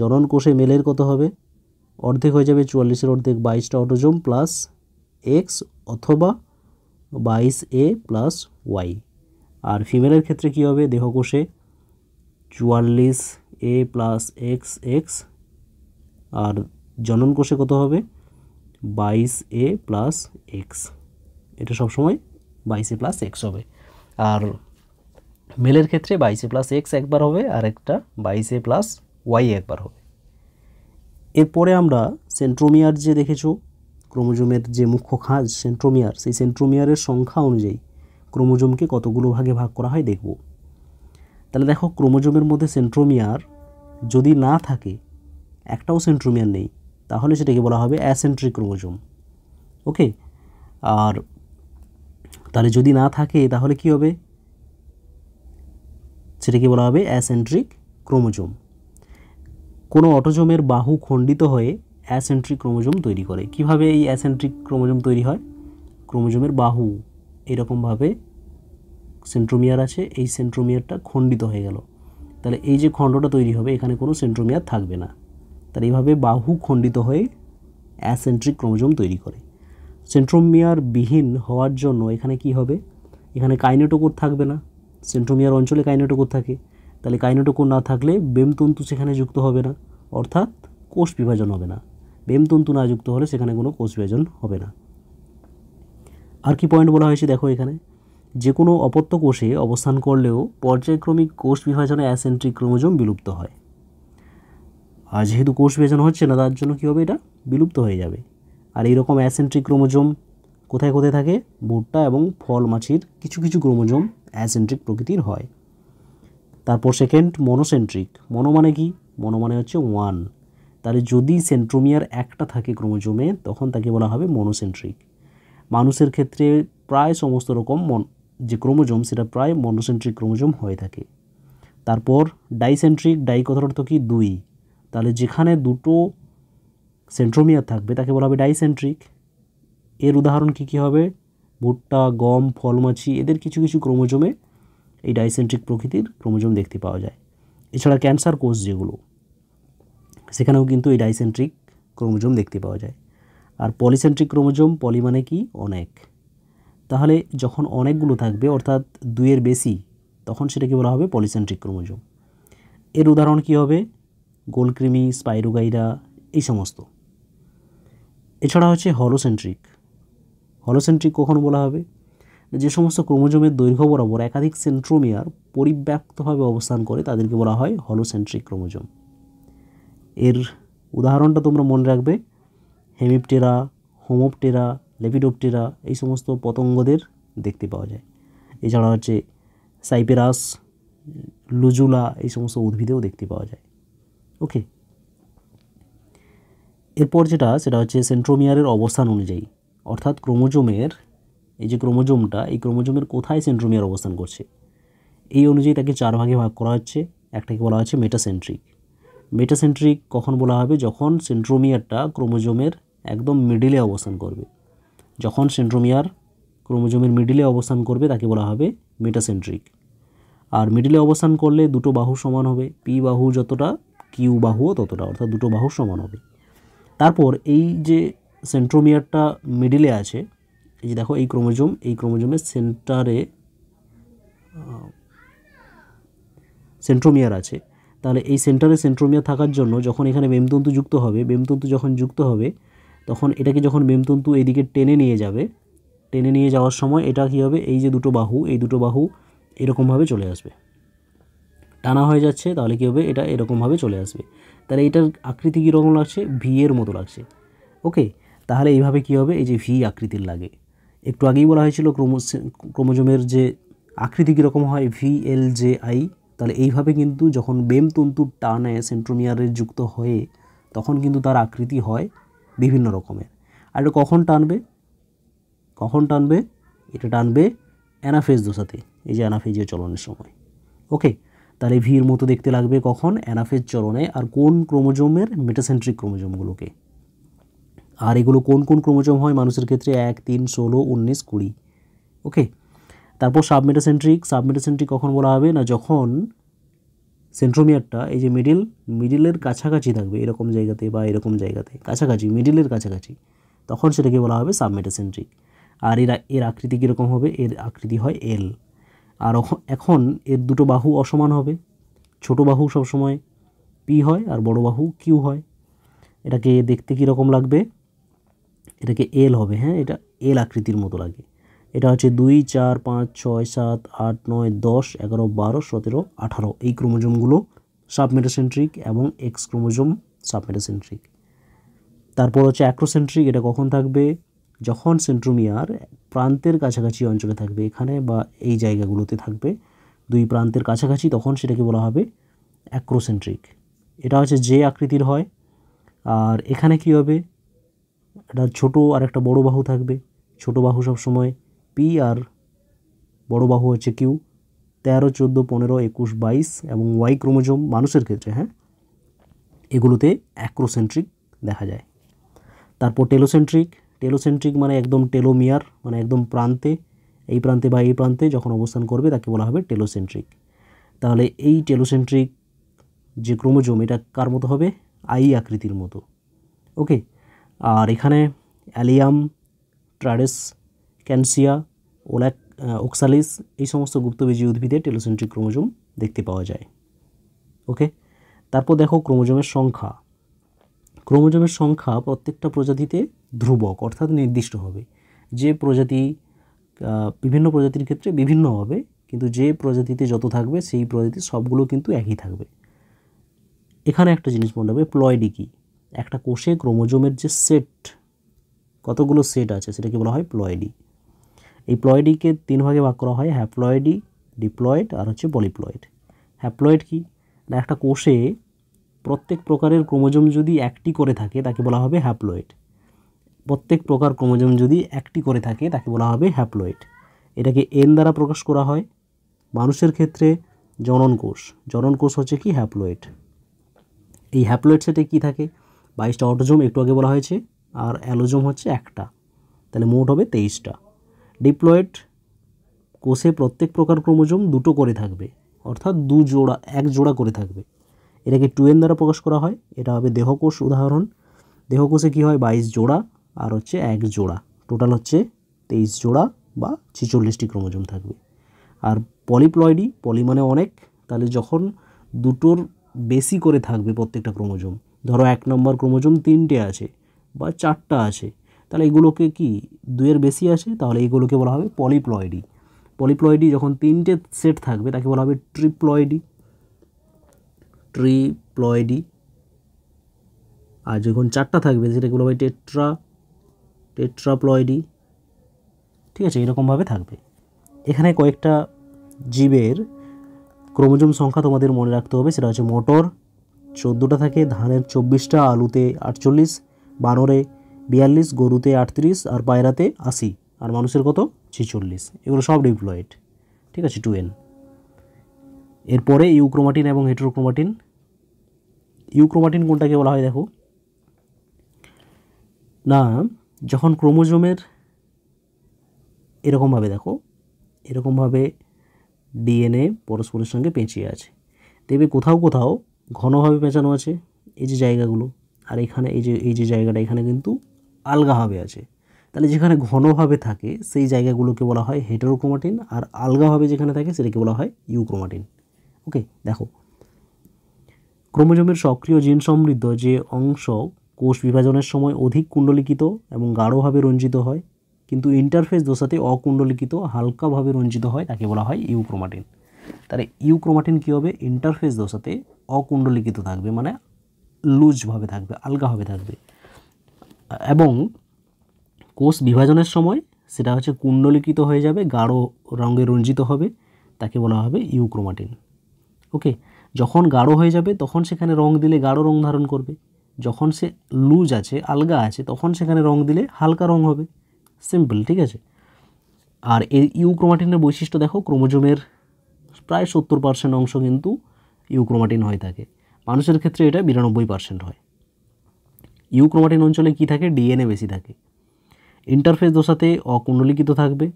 [SPEAKER 1] জনন কোষে মেলের কত হবে অর্ধেক হয়ে যাবে চুয়াল্লিশের অর্ধেক বাইশটা অটোজোম প্লাস এক্স অথবা বাইশ এ প্লাস ওয়াই আর ফিমেলের ক্ষেত্রে কি হবে দেহকোষে চুয়াল্লিশ এ প্লাস এক্স এক্স আর জনন কোষে কত হবে বাইশ এ প্লাস এক্স এটা সবসময় বাইশে প্লাস এক্স হবে আর মেলের ক্ষেত্রে বাইশে প্লাস এক্স একবার হবে আর একটা বাইশে প্লাস ওয়াই একবার হবে এরপরে আমরা সেন্ট্রোমিয়ার যে দেখেছো ক্রোমোজোমের যে মুখ্য খাঁজ সেন্ট্রোমিয়ার সেই সেন্ট্রোমিয়ারের সংখ্যা অনুযায়ী ক্রোমোজোমকে কতগুলো ভাগে ভাগ করা হয় দেখব তাহলে দেখো ক্রোমোজোমের মধ্যে সেন্ট্রোমিয়ার যদি না থাকে একটাও সেন্ট্রোমিয়ার নেই তাহলে সেটাকে বলা হবে অ্যাসেন্ট্রিক ক্রোমোজোম ওকে আর তাহলে যদি না থাকে তাহলে কি হবে সেটাকে বলা হবে অ্যাসেন্ট্রিক ক্রোমোজোম কোনো অটোজোমের বাহু খণ্ডিত হয়ে অ্যাসেন্ট্রিক ক্রোমোজোম তৈরি করে কিভাবে এই অ্যাসেন্ট্রিক ক্রোমোজোম তৈরি হয় ক্রোমোজোমের বাহু এরকমভাবে সেন্ট্রোমিয়ার আছে এই সেন্ট্রোমিয়ারটা খণ্ডিত হয়ে গেল তাহলে এই যে খণ্ডটা তৈরি হবে এখানে কোনো সেন্ট্রোমিয়ার থাকবে না তাহলে এইভাবে বাহু খণ্ডিত হয়ে অ্যাসেন্ট্রিক ক্রোমোজোম তৈরি করে সেন্ট্রোমিয়ার বিহীন হওয়ার জন্য এখানে কি হবে এখানে কাইনেটোকোর থাকবে না সেন্ট্রোমিয়ার অঞ্চলে কাইনেটোকোর থাকে তাহলে কাইনোটোকো না থাকলে বেমতন্তু সেখানে যুক্ত হবে না অর্থাৎ কোষ বিভাজন হবে না বেমতন্তু না যুক্ত হলে সেখানে কোনো কোষ বিভাজন হবে না আর কি পয়েন্ট বলা হয়েছে দেখো এখানে যে কোনো অপত্য কোষে অবস্থান করলেও পর্যায়ক্রমিক কোষ বিভাজনে অ্যাসেন্ট্রিক ক্রোমোজোম বিলুপ্ত হয় আর যেহেতু কোষ বিভাজন হচ্ছে না তার জন্য কী হবে এটা বিলুপ্ত হয়ে যাবে আর এইরকম অ্যাসেন্ট্রিক ক্রোমোজোম কোথায় কোথায় থাকে ভুট্টা এবং ফল মাছির কিছু কিছু ক্রোমোজোম অ্যাসেন্ট্রিক প্রকৃতির হয় তারপর সেকেন্ড মনোসেন্ট্রিক মনো মানে কি মনো মানে হচ্ছে ওয়ান তাহলে যদি সেন্ট্রোমিয়ার একটা থাকে ক্রোমোজোমে তখন তাকে বলা হবে মনোসেন্ট্রিক মানুষের ক্ষেত্রে প্রায় সমস্ত রকম মন যে ক্রোমোজোম সেটা প্রায় মনোসেন্ট্রিক ক্রোমোজোম হয়ে থাকে তারপর ডাইসেন্ট্রিক ডাই কথার অর্থ কি দুই তাহলে যেখানে দুটো সেন্ট্রোমিয়ার থাকবে তাকে বলা হবে ডাইসেন্ট্রিক এর উদাহরণ কি কি হবে ভুট্টা গম ফলমাছি এদের কিছু কিছু ক্রোমোজোমে এই ডাইসেন্ট্রিক প্রকৃতির ক্রোমোজোম দেখতে পাওয়া যায় এছাড়া ক্যান্সার কোষ যেগুলো সেখানেও কিন্তু এই ডাইসেন্ট্রিক ক্রোমোজোম দেখতে পাওয়া যায় আর পলিসেন্ট্রিক ক্রোমোজোম পলি মানে কি অনেক তাহলে যখন অনেকগুলো থাকবে অর্থাৎ দুইয়ের বেশি তখন সেটাকে বলা হবে পলিসেন্ট্রিক ক্রোমোজোম এর উদাহরণ কি হবে গোলক্রিমি স্পাইরোগাইরা এই সমস্ত এছাড়া হচ্ছে হলোসেন্ট্রিক হলোসেন্ট্রিক কখন বলা হবে যে সমস্ত ক্রোমোজোমের দৈর্ঘ্য বরাবর একাধিক সেন্ট্রোমিয়ার পরিব্যাপ্তভাবে অবস্থান করে তাদেরকে বলা হয় হলোসেন্ট্রিক ক্রোমোজোম এর উদাহরণটা তোমরা মনে রাখবে হেমিপটেরা হোমোপটেরা লেপিডোপটেরা এই সমস্ত পতঙ্গদের দেখতে পাওয়া যায় এছাড়া হচ্ছে সাইপেরাস লুজুলা এই সমস্ত উদ্ভিদেও দেখতে পাওয়া যায় ওকে এরপর যেটা সেটা হচ্ছে সেন্ট্রোমিয়ারের অবস্থান অনুযায়ী অর্থাৎ ক্রোমোজোমের এই যে ক্রোমোজোমটা এই ক্রোমোজোমের কোথায় সেন্ট্রোমিয়ার অবস্থান করছে এই অনুযায়ী তাকে চার ভাগে ভাগ করা হচ্ছে একটাকে বলা হচ্ছে মেটাসেন্ট্রিক মেটাসেন্ট্রিক কখন বলা হবে যখন সেন্ট্রোমিয়ারটা ক্রোমোজোমের একদম মিডিলে অবস্থান করবে যখন সেন্ট্রোমিয়ার ক্রোমোজোমের মিডিলে অবস্থান করবে তাকে বলা হবে মেটাসেন্ট্রিক আর মিডিলে অবস্থান করলে দুটো বাহু সমান হবে পি বাহু যতটা কিউ বাহুও ততটা অর্থাৎ দুটো বাহু সমান হবে তারপর এই যে সেন্ট্রোমিয়ারটা মিডিলে আছে এই যে দেখো এই ক্রোমোজোম এই ক্রোমোজোমের সেন্টারে সেন্ট্রোমিয়ার আছে তাহলে এই সেন্টারে সেন্ট্রোমিয়ার থাকার জন্য যখন এখানে মেমতন্তু যুক্ত হবে মেমতন্তু যখন যুক্ত হবে তখন এটাকে যখন মেমতন্তু এইদিকে টেনে নিয়ে যাবে টেনে নিয়ে যাওয়ার সময় এটা কী হবে এই যে দুটো বাহু এই দুটো বাহু এরকমভাবে চলে আসবে টানা হয়ে যাচ্ছে তাহলে কী হবে এটা এরকমভাবে চলে আসবে তাহলে এটার আকৃতি কীরকম লাগছে ভি এর মতো লাগছে ওকে তাহলে এইভাবে কী হবে এই যে ভি আকৃতির লাগে একটু আগেই বলা হয়েছিল ক্রোমোজোমের যে আকৃতি কীরকম হয় ভি এল জে আই তাহলে এইভাবে কিন্তু যখন বেম তন্তুর টানে সেন্ট্রোমিয়ারে যুক্ত হয়ে তখন কিন্তু তার আকৃতি হয় বিভিন্ন রকমের আর এটা কখন টানবে কখন টানবে এটা টানবে অ্যানাফেজ দোষাতে এই যে অ্যানাফেজীয় চলনের সময় ওকে তাহলে ভির মতো দেখতে লাগবে কখন অ্যানাফেজ চলনে আর কোন ক্রোমোজোমের মেটাসেন্ট্রিক ক্রোমোজোমগুলোকে আর এগুলো কোন কোন ক্রোমোজোম হয় মানুষের ক্ষেত্রে এক তিন ষোলো উনিশ কুড়ি ওকে তারপর সাবমেটাসেন্ট্রিক সাবমেটাসেন্ট্রিক কখন বলা হবে না যখন সেন্ট্রোমিয়ারটা এই যে মিডিল মিডিলের কাছাকাছি থাকবে এরকম জায়গাতে বা এরকম জায়গাতে কাছাকাছি মিডিলের কাছাকাছি তখন সেটাকে বলা হবে সাবমেটাসেন্ট্রিক আর এর এর আকৃতি কীরকম হবে এর আকৃতি হয় এল আর এখন এর দুটো বাহু অসমান হবে ছোট বাহু সবসময় পি হয় আর বড় বাহু কিউ হয় এটাকে দেখতে কীরকম লাগবে এটাকে এল হবে হ্যাঁ এটা এল আকৃতির মতো লাগে এটা হচ্ছে দুই চার পাঁচ ছয় সাত আট নয় দশ এগারো বারো সতেরো আঠারো এই ক্রোমোজোমগুলো সাবমেটাসেন্ট্রিক এবং এক্স ক্রোমোজোম সাবমেটাসেন্ট্রিক তারপর হচ্ছে অ্যাক্রোসেন্ট্রিক এটা কখন থাকবে যখন সেন্ট্রোমিয়ার প্রান্তের কাছাকাছি অঞ্চলে থাকবে এখানে বা এই জায়গাগুলোতে থাকবে দুই প্রান্তের কাছাকাছি তখন সেটাকে বলা হবে অ্যাক্রোসেন্ট্রিক এটা হচ্ছে যে আকৃতির হয় আর এখানে কি হবে একটা ছোট আর একটা বড় বাহু থাকবে ছোট বাহু সবসময় পি আর বড় বাহু হচ্ছে কিউ তেরো চোদ্দো পনেরো একুশ বাইশ এবং ওয়াই ক্রোমোজোম মানুষের ক্ষেত্রে হ্যাঁ এগুলোতে অ্যাক্রোসেন্ট্রিক দেখা যায় তারপর টেলোসেন্ট্রিক টেলোসেন্ট্রিক মানে একদম টেলোমিয়ার মানে একদম প্রান্তে এই প্রান্তে বা এই প্রান্তে যখন অবস্থান করবে তাকে বলা হবে টেলোসেন্ট্রিক তাহলে এই টেলোসেন্ট্রিক যে ক্রোমোজোম এটা কার মতো হবে আই আকৃতির মতো ওকে আর এখানে অ্যালিয়াম ট্রাডেস ক্যানসিয়া ওল্যাক ওক্সালিস এই সমস্ত গুপ্তবীজী উদ্ভিদে টেলোসেন্ট্রিক ক্রোমোজোম দেখতে পাওয়া যায় ওকে তারপর দেখো ক্রোমোজোমের সংখ্যা ক্রোমোজোমের সংখ্যা প্রত্যেকটা প্রজাতিতে ধ্রুবক অর্থাৎ নির্দিষ্ট হবে যে প্রজাতি বিভিন্ন প্রজাতির ক্ষেত্রে বিভিন্ন হবে কিন্তু যে প্রজাতিতে যত থাকবে সেই প্রজাতির সবগুলো কিন্তু একই থাকবে এখানে একটা জিনিস মনে হবে প্লয়েডি কী একটা কোষে ক্রোমোজোমের যে সেট কতগুলো সেট আছে সেটাকে বলা হয় প্লয়েডি এই প্লয়েডিকে তিন ভাগে ভাগ করা হয় হ্যাপ্লয়েডি ডিপ্লয়েড আর হচ্ছে পলিপ্লয়েড হ্যাপ্লয়েড কি না একটা কোষে প্রত্যেক প্রকারের ক্রোমোজোম যদি একটি করে থাকে তাকে বলা হবে হ্যাপ্লয়েড প্রত্যেক প্রকার ক্রোমোজোম যদি একটি করে থাকে তাকে বলা হবে হ্যাপ্লয়েড এটাকে এন দ্বারা প্রকাশ করা হয় মানুষের ক্ষেত্রে জনন কোষ জনন কোষ হচ্ছে কি হ্যাপ্লয়েড এই হ্যাপ্লয়েড সেটে কি থাকে বাইশটা অটোজোম একটু আগে বলা হয়েছে আর অ্যালোজোম হচ্ছে একটা তাহলে মোট হবে তেইশটা ডিপ্লয়েড কোষে প্রত্যেক প্রকার ক্রোমোজোম দুটো করে থাকবে অর্থাৎ দু জোড়া এক জোড়া করে থাকবে এটাকে টুয়েন দ্বারা প্রকাশ করা হয় এটা হবে দেহকোষ উদাহরণ দেহকোষে কি হয় বাইশ জোড়া আর হচ্ছে এক জোড়া টোটাল হচ্ছে তেইশ জোড়া বা ছেচল্লিশটি ক্রোমোজোম থাকবে আর পলিপ্লয়েডি পলি মানে অনেক তাহলে যখন দুটোর বেশি করে থাকবে প্রত্যেকটা ক্রোমোজোম ধরো এক নম্বর ক্রোমোজোম তিনটে আছে বা চারটা আছে তাহলে এগুলোকে কি দুয়ের বেশি আছে তাহলে এগুলোকে বলা হবে পলিপ্লয়েডি পলিপ্লয়েডি যখন তিনটে সেট থাকবে তাকে বলা হবে ট্রিপ্লয়েডি ট্রিপ্লয়েডি আর যখন চারটা থাকবে সেটাকে বলা হবে টেট্রা টেট্রাপ্লয়েডি ঠিক আছে এরকমভাবে থাকবে এখানে কয়েকটা জীবের ক্রোমোজোম সংখ্যা তোমাদের মনে রাখতে হবে সেটা হচ্ছে মোটর চোদ্দোটা থাকে ধানের চব্বিশটা আলুতে আটচল্লিশ বানরে বিয়াল্লিশ গরুতে আটত্রিশ আর পায়রাতে আশি আর মানুষের কত ছিচল্লিশ এগুলো সব ডিপ্লয়েড ঠিক আছে টুয়েল এরপরে ইউক্রোমাটিন এবং হেট্রোক্রোমাটিন ইউক্রোমাটিন কোনটাকে বলা হয় দেখো না যখন ক্রোমোজোমের এরকমভাবে দেখো এরকমভাবে ডিএনএ পরস্পরের সঙ্গে পেঁচিয়ে আছে দেখবে কোথাও কোথাও ঘনভাবে পেঁচানো আছে এই যে জায়গাগুলো আর এখানে এই যে এই যে জায়গাটা এখানে কিন্তু আলগাভাবে আছে তাহলে যেখানে ঘনভাবে থাকে সেই জায়গাগুলোকে বলা হয় হেটারোক্রোমাটিন আর আলগাভাবে যেখানে থাকে সেটাকে বলা হয় ইউক্রোমাটিন ওকে দেখো ক্রোমোজোমের সক্রিয় জিন সমৃদ্ধ যে অংশ কোষ বিভাজনের সময় অধিক কুণ্ডলিখিত এবং গাঢ়ভাবে রঞ্জিত হয় কিন্তু ইন্টারফেস দোষাতে অকুণ্ডলিখিত হালকাভাবে রঞ্জিত হয় তাকে বলা হয় ইউক্রোমাটিন তাহলে ইউক্রোমাটিন কী হবে ইন্টারফেস দশাতে অকুণ্ডলিখিত থাকবে মানে লুজভাবে থাকবে আলগাভাবে থাকবে এবং কোষ বিভাজনের সময় সেটা হচ্ছে কুণ্ডলিখিত হয়ে যাবে গাঢ় রঙে রঞ্জিত হবে তাকে বলা হবে ইউক্রোমাটিন ওকে যখন গাঢ় হয়ে যাবে তখন সেখানে রং দিলে গাঢ় রং ধারণ করবে যখন সে লুজ আছে আলগা আছে তখন সেখানে রং দিলে হালকা রং হবে সিম্পল ঠিক আছে আর এই ইউক্রোমাটিনের বৈশিষ্ট্য দেখো ক্রোমোজোমের প্রায় সত্তর পার্সেন্ট অংশ কিন্তু ইউক্রোমাটিন হয়ে থাকে মানুষের ক্ষেত্রে এটা বিরানব্বই পার্সেন্ট হয় ইউক্রোমাটিন অঞ্চলে কি থাকে ডিএনএ বেশি থাকে ইন্টারফেস দশাতে অকুণ্ডলিখিত থাকবে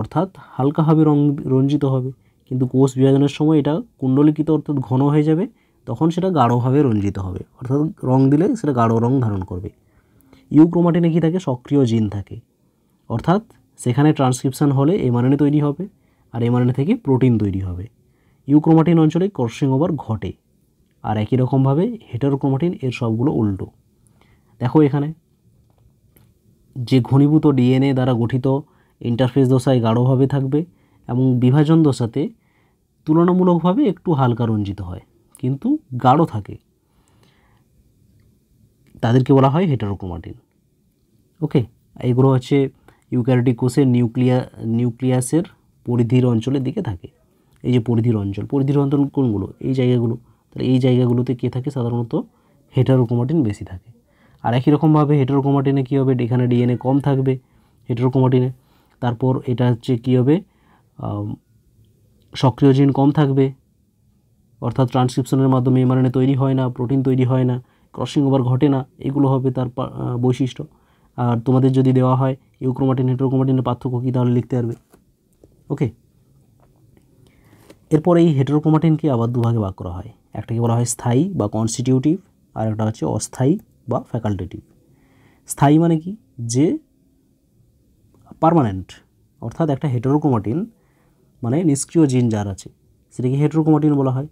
[SPEAKER 1] অর্থাৎ হালকাভাবে রং রঞ্জিত হবে কিন্তু কোষ বিভাজনের সময় এটা কুণ্ডলিখিত অর্থাৎ ঘন হয়ে যাবে তখন সেটা গাঢ়ভাবে রঞ্জিত হবে অর্থাৎ রং দিলে সেটা গাঢ় রং ধারণ করবে ইউক্রোমাটিনে কি থাকে সক্রিয় জিন থাকে অর্থাৎ সেখানে ট্রান্সক্রিপশান হলে এমআরএনএ তৈরি হবে আর এমআরএনএ থেকে প্রোটিন তৈরি হবে ইউক্রোমাটিন অঞ্চলে ক্রসিং ওভার ঘটে আর একই রকমভাবে হেটারোক্রোমাটিন এর সবগুলো উল্টো দেখো এখানে যে ঘনীভূত ডিএনএ দ্বারা গঠিত ইন্টারফেস দশায় গাঢ়ভাবে থাকবে এবং বিভাজন দশাতে তুলনামূলকভাবে একটু হালকা রঞ্জিত হয় কিন্তু গাঢ় থাকে তাদেরকে বলা হয় হেটারোক্রোমাটিন ওকে এইগুলো হচ্ছে ইউক্যারিটিক কোষের নিউক্লিয়া নিউক্লিয়াসের পরিধির অঞ্চলের দিকে থাকে এই যে পরিধির অঞ্চল পরিধির অঞ্চল কোনগুলো এই জায়গাগুলো তাহলে এই জায়গাগুলোতে কে থাকে সাধারণত হেটারোক্রোমাটিন বেশি থাকে আর একই রকমভাবে হেটারোক্রোমাটিনে কী হবে এখানে ডিএনএ কম থাকবে হেটারোক্রোমাটিনে তারপর এটা হচ্ছে কী হবে সক্রিয় জিন কম থাকবে অর্থাৎ ট্রান্সক্রিপশনের মাধ্যমে এমআরএনএ তৈরি হয় না প্রোটিন তৈরি হয় না ক্রসিং ওভার ঘটে না এগুলো হবে তার বৈশিষ্ট্য আর তোমাদের যদি দেওয়া হয় ইউক্রোমাটিন হেট্রোক্রোমাটিনের পার্থক্য কী তাহলে লিখতে পারবে ওকে এরপর এই হেটেরোক্রোমাটিনকে আবার দুভাগে ভাগ করা হয় একটাকে বলা হয় স্থায়ী বা কনস্টিটিউটিভ আর একটা হচ্ছে অস্থায়ী বা ফ্যাকাল্টেটিভ স্থায়ী মানে কি যে পারমানেন্ট অর্থাৎ একটা হেটেরোক্রোমাটিন মানে নিষ্ক্রিয় জিন যার আছে সেটাকে হেটেরোক্রোমাটিন বলা হয়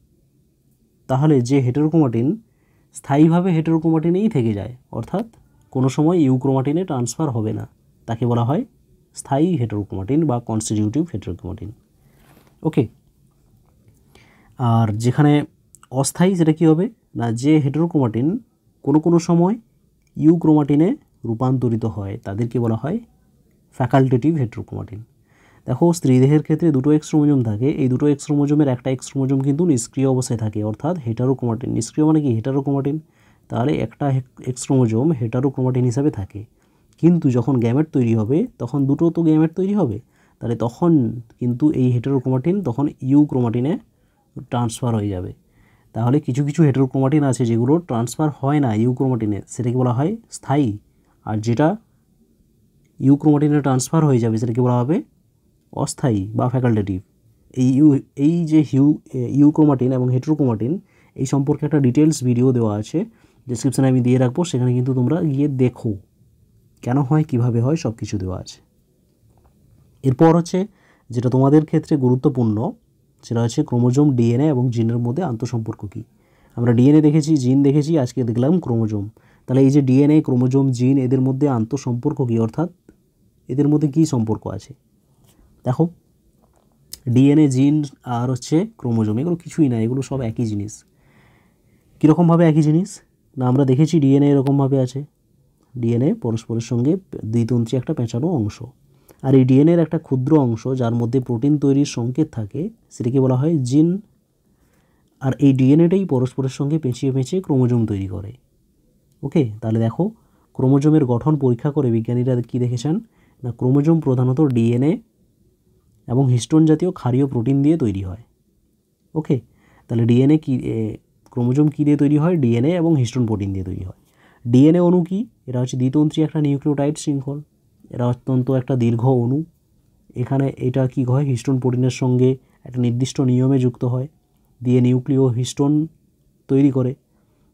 [SPEAKER 1] তাহলে যে হেটেরোক্রোমাটিন স্থায়ীভাবে হেটেরোক্রোমাটিনেই থেকে যায় অর্থাৎ কোনো সময় ইউক্রোমাটিনে ট্রান্সফার হবে না তাকে বলা হয় স্থায়ী হেটারোক্রোমাটিন বা কনস্টিটিউটিভ হেটারোক্রোমাটিন ওকে আর যেখানে অস্থায়ী সেটা কী হবে না যে হেটারোক্রোমাটিন কোনো কোনো সময় ইউক্রোমাটিনে রূপান্তরিত হয় তাদেরকে বলা হয় ফ্যাকাল্টেটিভ হেট্রোক্রোমাটিন দেখো স্ত্রীদেহের ক্ষেত্রে দুটো এক্সক্রোমোজোম থাকে এই দুটো এক্সক্রোমোজোমের একটা এক্সক্রোমোজোম কিন্তু নিষ্ক্রিয় অবস্থায় থাকে অর্থাৎ হেটারোক্রোমাটিন নিষ্ক্রিয় মানে কি হেটারোক্রোমাটিন তাহলে একটা এক্সক্রোমোজোম হেটারোক্রোমাটিন হিসাবে থাকে কিন্তু যখন গ্যামেট তৈরি হবে তখন দুটো তো গ্যামেট তৈরি হবে তাহলে তখন কিন্তু এই হেটারোক্রোমাটিন তখন ইউ ক্রোমাটিনে ট্রান্সফার হয়ে যাবে তাহলে কিছু কিছু হেটারোক্রোমাটিন আছে যেগুলো ট্রান্সফার হয় না ইউক্রোমাটিনে সেটাকে বলা হয় স্থায়ী আর যেটা ইউক্রোমাটিনে ট্রান্সফার হয়ে যাবে সেটাকে বলা হবে অস্থায়ী বা ফ্যাকাল্টেটিভ এই ইউ এই যে হিউ ইউক্রোমাটিন এবং হেট্রোক্রোমাটিন এই সম্পর্কে একটা ডিটেলস ভিডিও দেওয়া আছে ডিসক্রিপশানে আমি দিয়ে রাখবো সেখানে কিন্তু তোমরা গিয়ে দেখো কেন হয় কিভাবে হয় সব কিছু দেওয়া আছে এরপর হচ্ছে যেটা তোমাদের ক্ষেত্রে গুরুত্বপূর্ণ সেটা হচ্ছে ক্রোমোজোম ডিএনএ এবং জিনের মধ্যে আন্তঃসম্পর্ক কী আমরা ডিএনএ দেখেছি জিন দেখেছি আজকে দেখলাম ক্রোমোজোম তাহলে এই যে ডিএনএ ক্রোমোজোম জিন এদের মধ্যে আন্তঃসম্পর্ক কী অর্থাৎ এদের মধ্যে কী সম্পর্ক আছে দেখো ডিএনএ জিন আর হচ্ছে ক্রোমোজোম এগুলো কিছুই না এগুলো সব একই জিনিস কীরকমভাবে একই জিনিস না আমরা দেখেছি ডিএনএ এরকমভাবে আছে ডিএনএ পরস্পরের সঙ্গে দ্বিতন্ত্রী একটা পেঁচানো অংশ আর এই ডিএনএর একটা ক্ষুদ্র অংশ যার মধ্যে প্রোটিন তৈরির সংকেত থাকে সেটাকে বলা হয় জিন আর এই ডিএনএটাই পরস্পরের সঙ্গে পেঁচিয়ে পেঁচিয়ে ক্রোমোজোম তৈরি করে ওকে তাহলে দেখো ক্রোমোজোমের গঠন পরীক্ষা করে বিজ্ঞানীরা কি দেখেছেন না ক্রোমোজোম প্রধানত ডিএনএ এবং হিস্টোন জাতীয় ক্ষারীয় প্রোটিন দিয়ে তৈরি হয় ওকে তাহলে ডিএনএ কী ক্রোমোজোম কী দিয়ে তৈরি হয় ডিএনএ এবং হিস্টোন প্রোটিন দিয়ে তৈরি হয় ডিএনএ অনু কী এরা হচ্ছে দ্বিতন্ত্রী একটা নিউক্লিওটাইড শৃঙ্খল এরা অত্যন্ত একটা দীর্ঘ অণু এখানে এটা কি হয় হিস্টোন প্রোটিনের সঙ্গে একটা নির্দিষ্ট নিয়মে যুক্ত হয় দিয়ে নিউক্লিও হিস্টোন তৈরি করে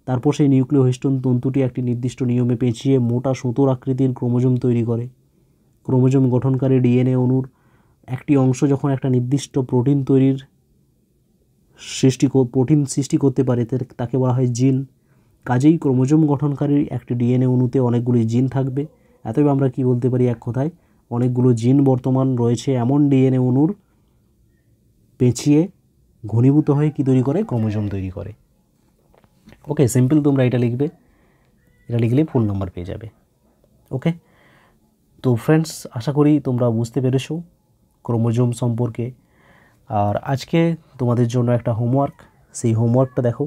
[SPEAKER 1] তারপর সেই নিউক্লিও হিস্টোন তন্তুটি একটি নির্দিষ্ট নিয়মে পেঁচিয়ে মোটা সুতোর আকৃতির ক্রোমোজোম তৈরি করে ক্রোমোজোম গঠনকারী ডিএনএ অণুর একটি অংশ যখন একটা নির্দিষ্ট প্রোটিন তৈরির সৃষ্টি প্রোটিন সৃষ্টি করতে পারে তাকে বলা হয় জিন কাজেই ক্রোমোজোম গঠনকারী একটি ডিএনএ অণুতে অনেকগুলি জিন থাকবে এতই আমরা কি বলতে পারি এক কথায় অনেকগুলো জিন বর্তমান রয়েছে এমন ডিএনএ অণুর পেঁচিয়ে ঘনীভূত হয়ে কি তৈরি করে ক্রোমোজোম তৈরি করে ওকে সিম্পল তোমরা এটা লিখবে এটা লিখলে ফুল নাম্বার পেয়ে যাবে ওকে তো ফ্রেন্ডস আশা করি তোমরা বুঝতে পেরেছো ক্রোমোজোম সম্পর্কে আর আজকে তোমাদের জন্য একটা হোমওয়ার্ক সেই হোমওয়ার্কটা দেখো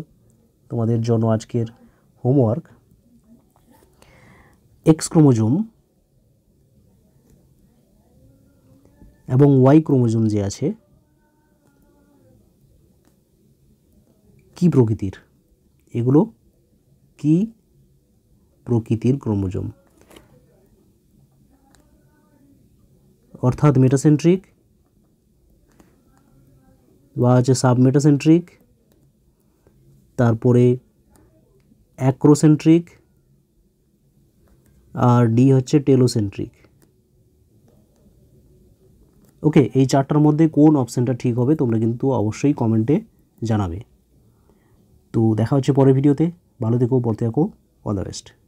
[SPEAKER 1] তোমাদের জন্য আজকের হোমওয়ার্ক এক্স ক্রোমোজোম এবং ওয়াই ক্রোমোজোম যে আছে কি প্রকৃতির এগুলো কি প্রকৃতির ক্রোমোজোম অর্থাৎ মেটাসেন্ট্রিক বা হচ্ছে সাবমেটাসেন্ট্রিক তারপরে অ্যাক্রোসেন্ট্রিক আর ডি হচ্ছে টেলোসেন্ট্রিক ওকে এই চারটার মধ্যে কোন অপশানটা ঠিক হবে তোমরা কিন্তু অবশ্যই কমেন্টে জানাবে তো দেখা হচ্ছে পরের ভিডিওতে ভালো থেকো বলতে থাকো অল দ্য বেস্ট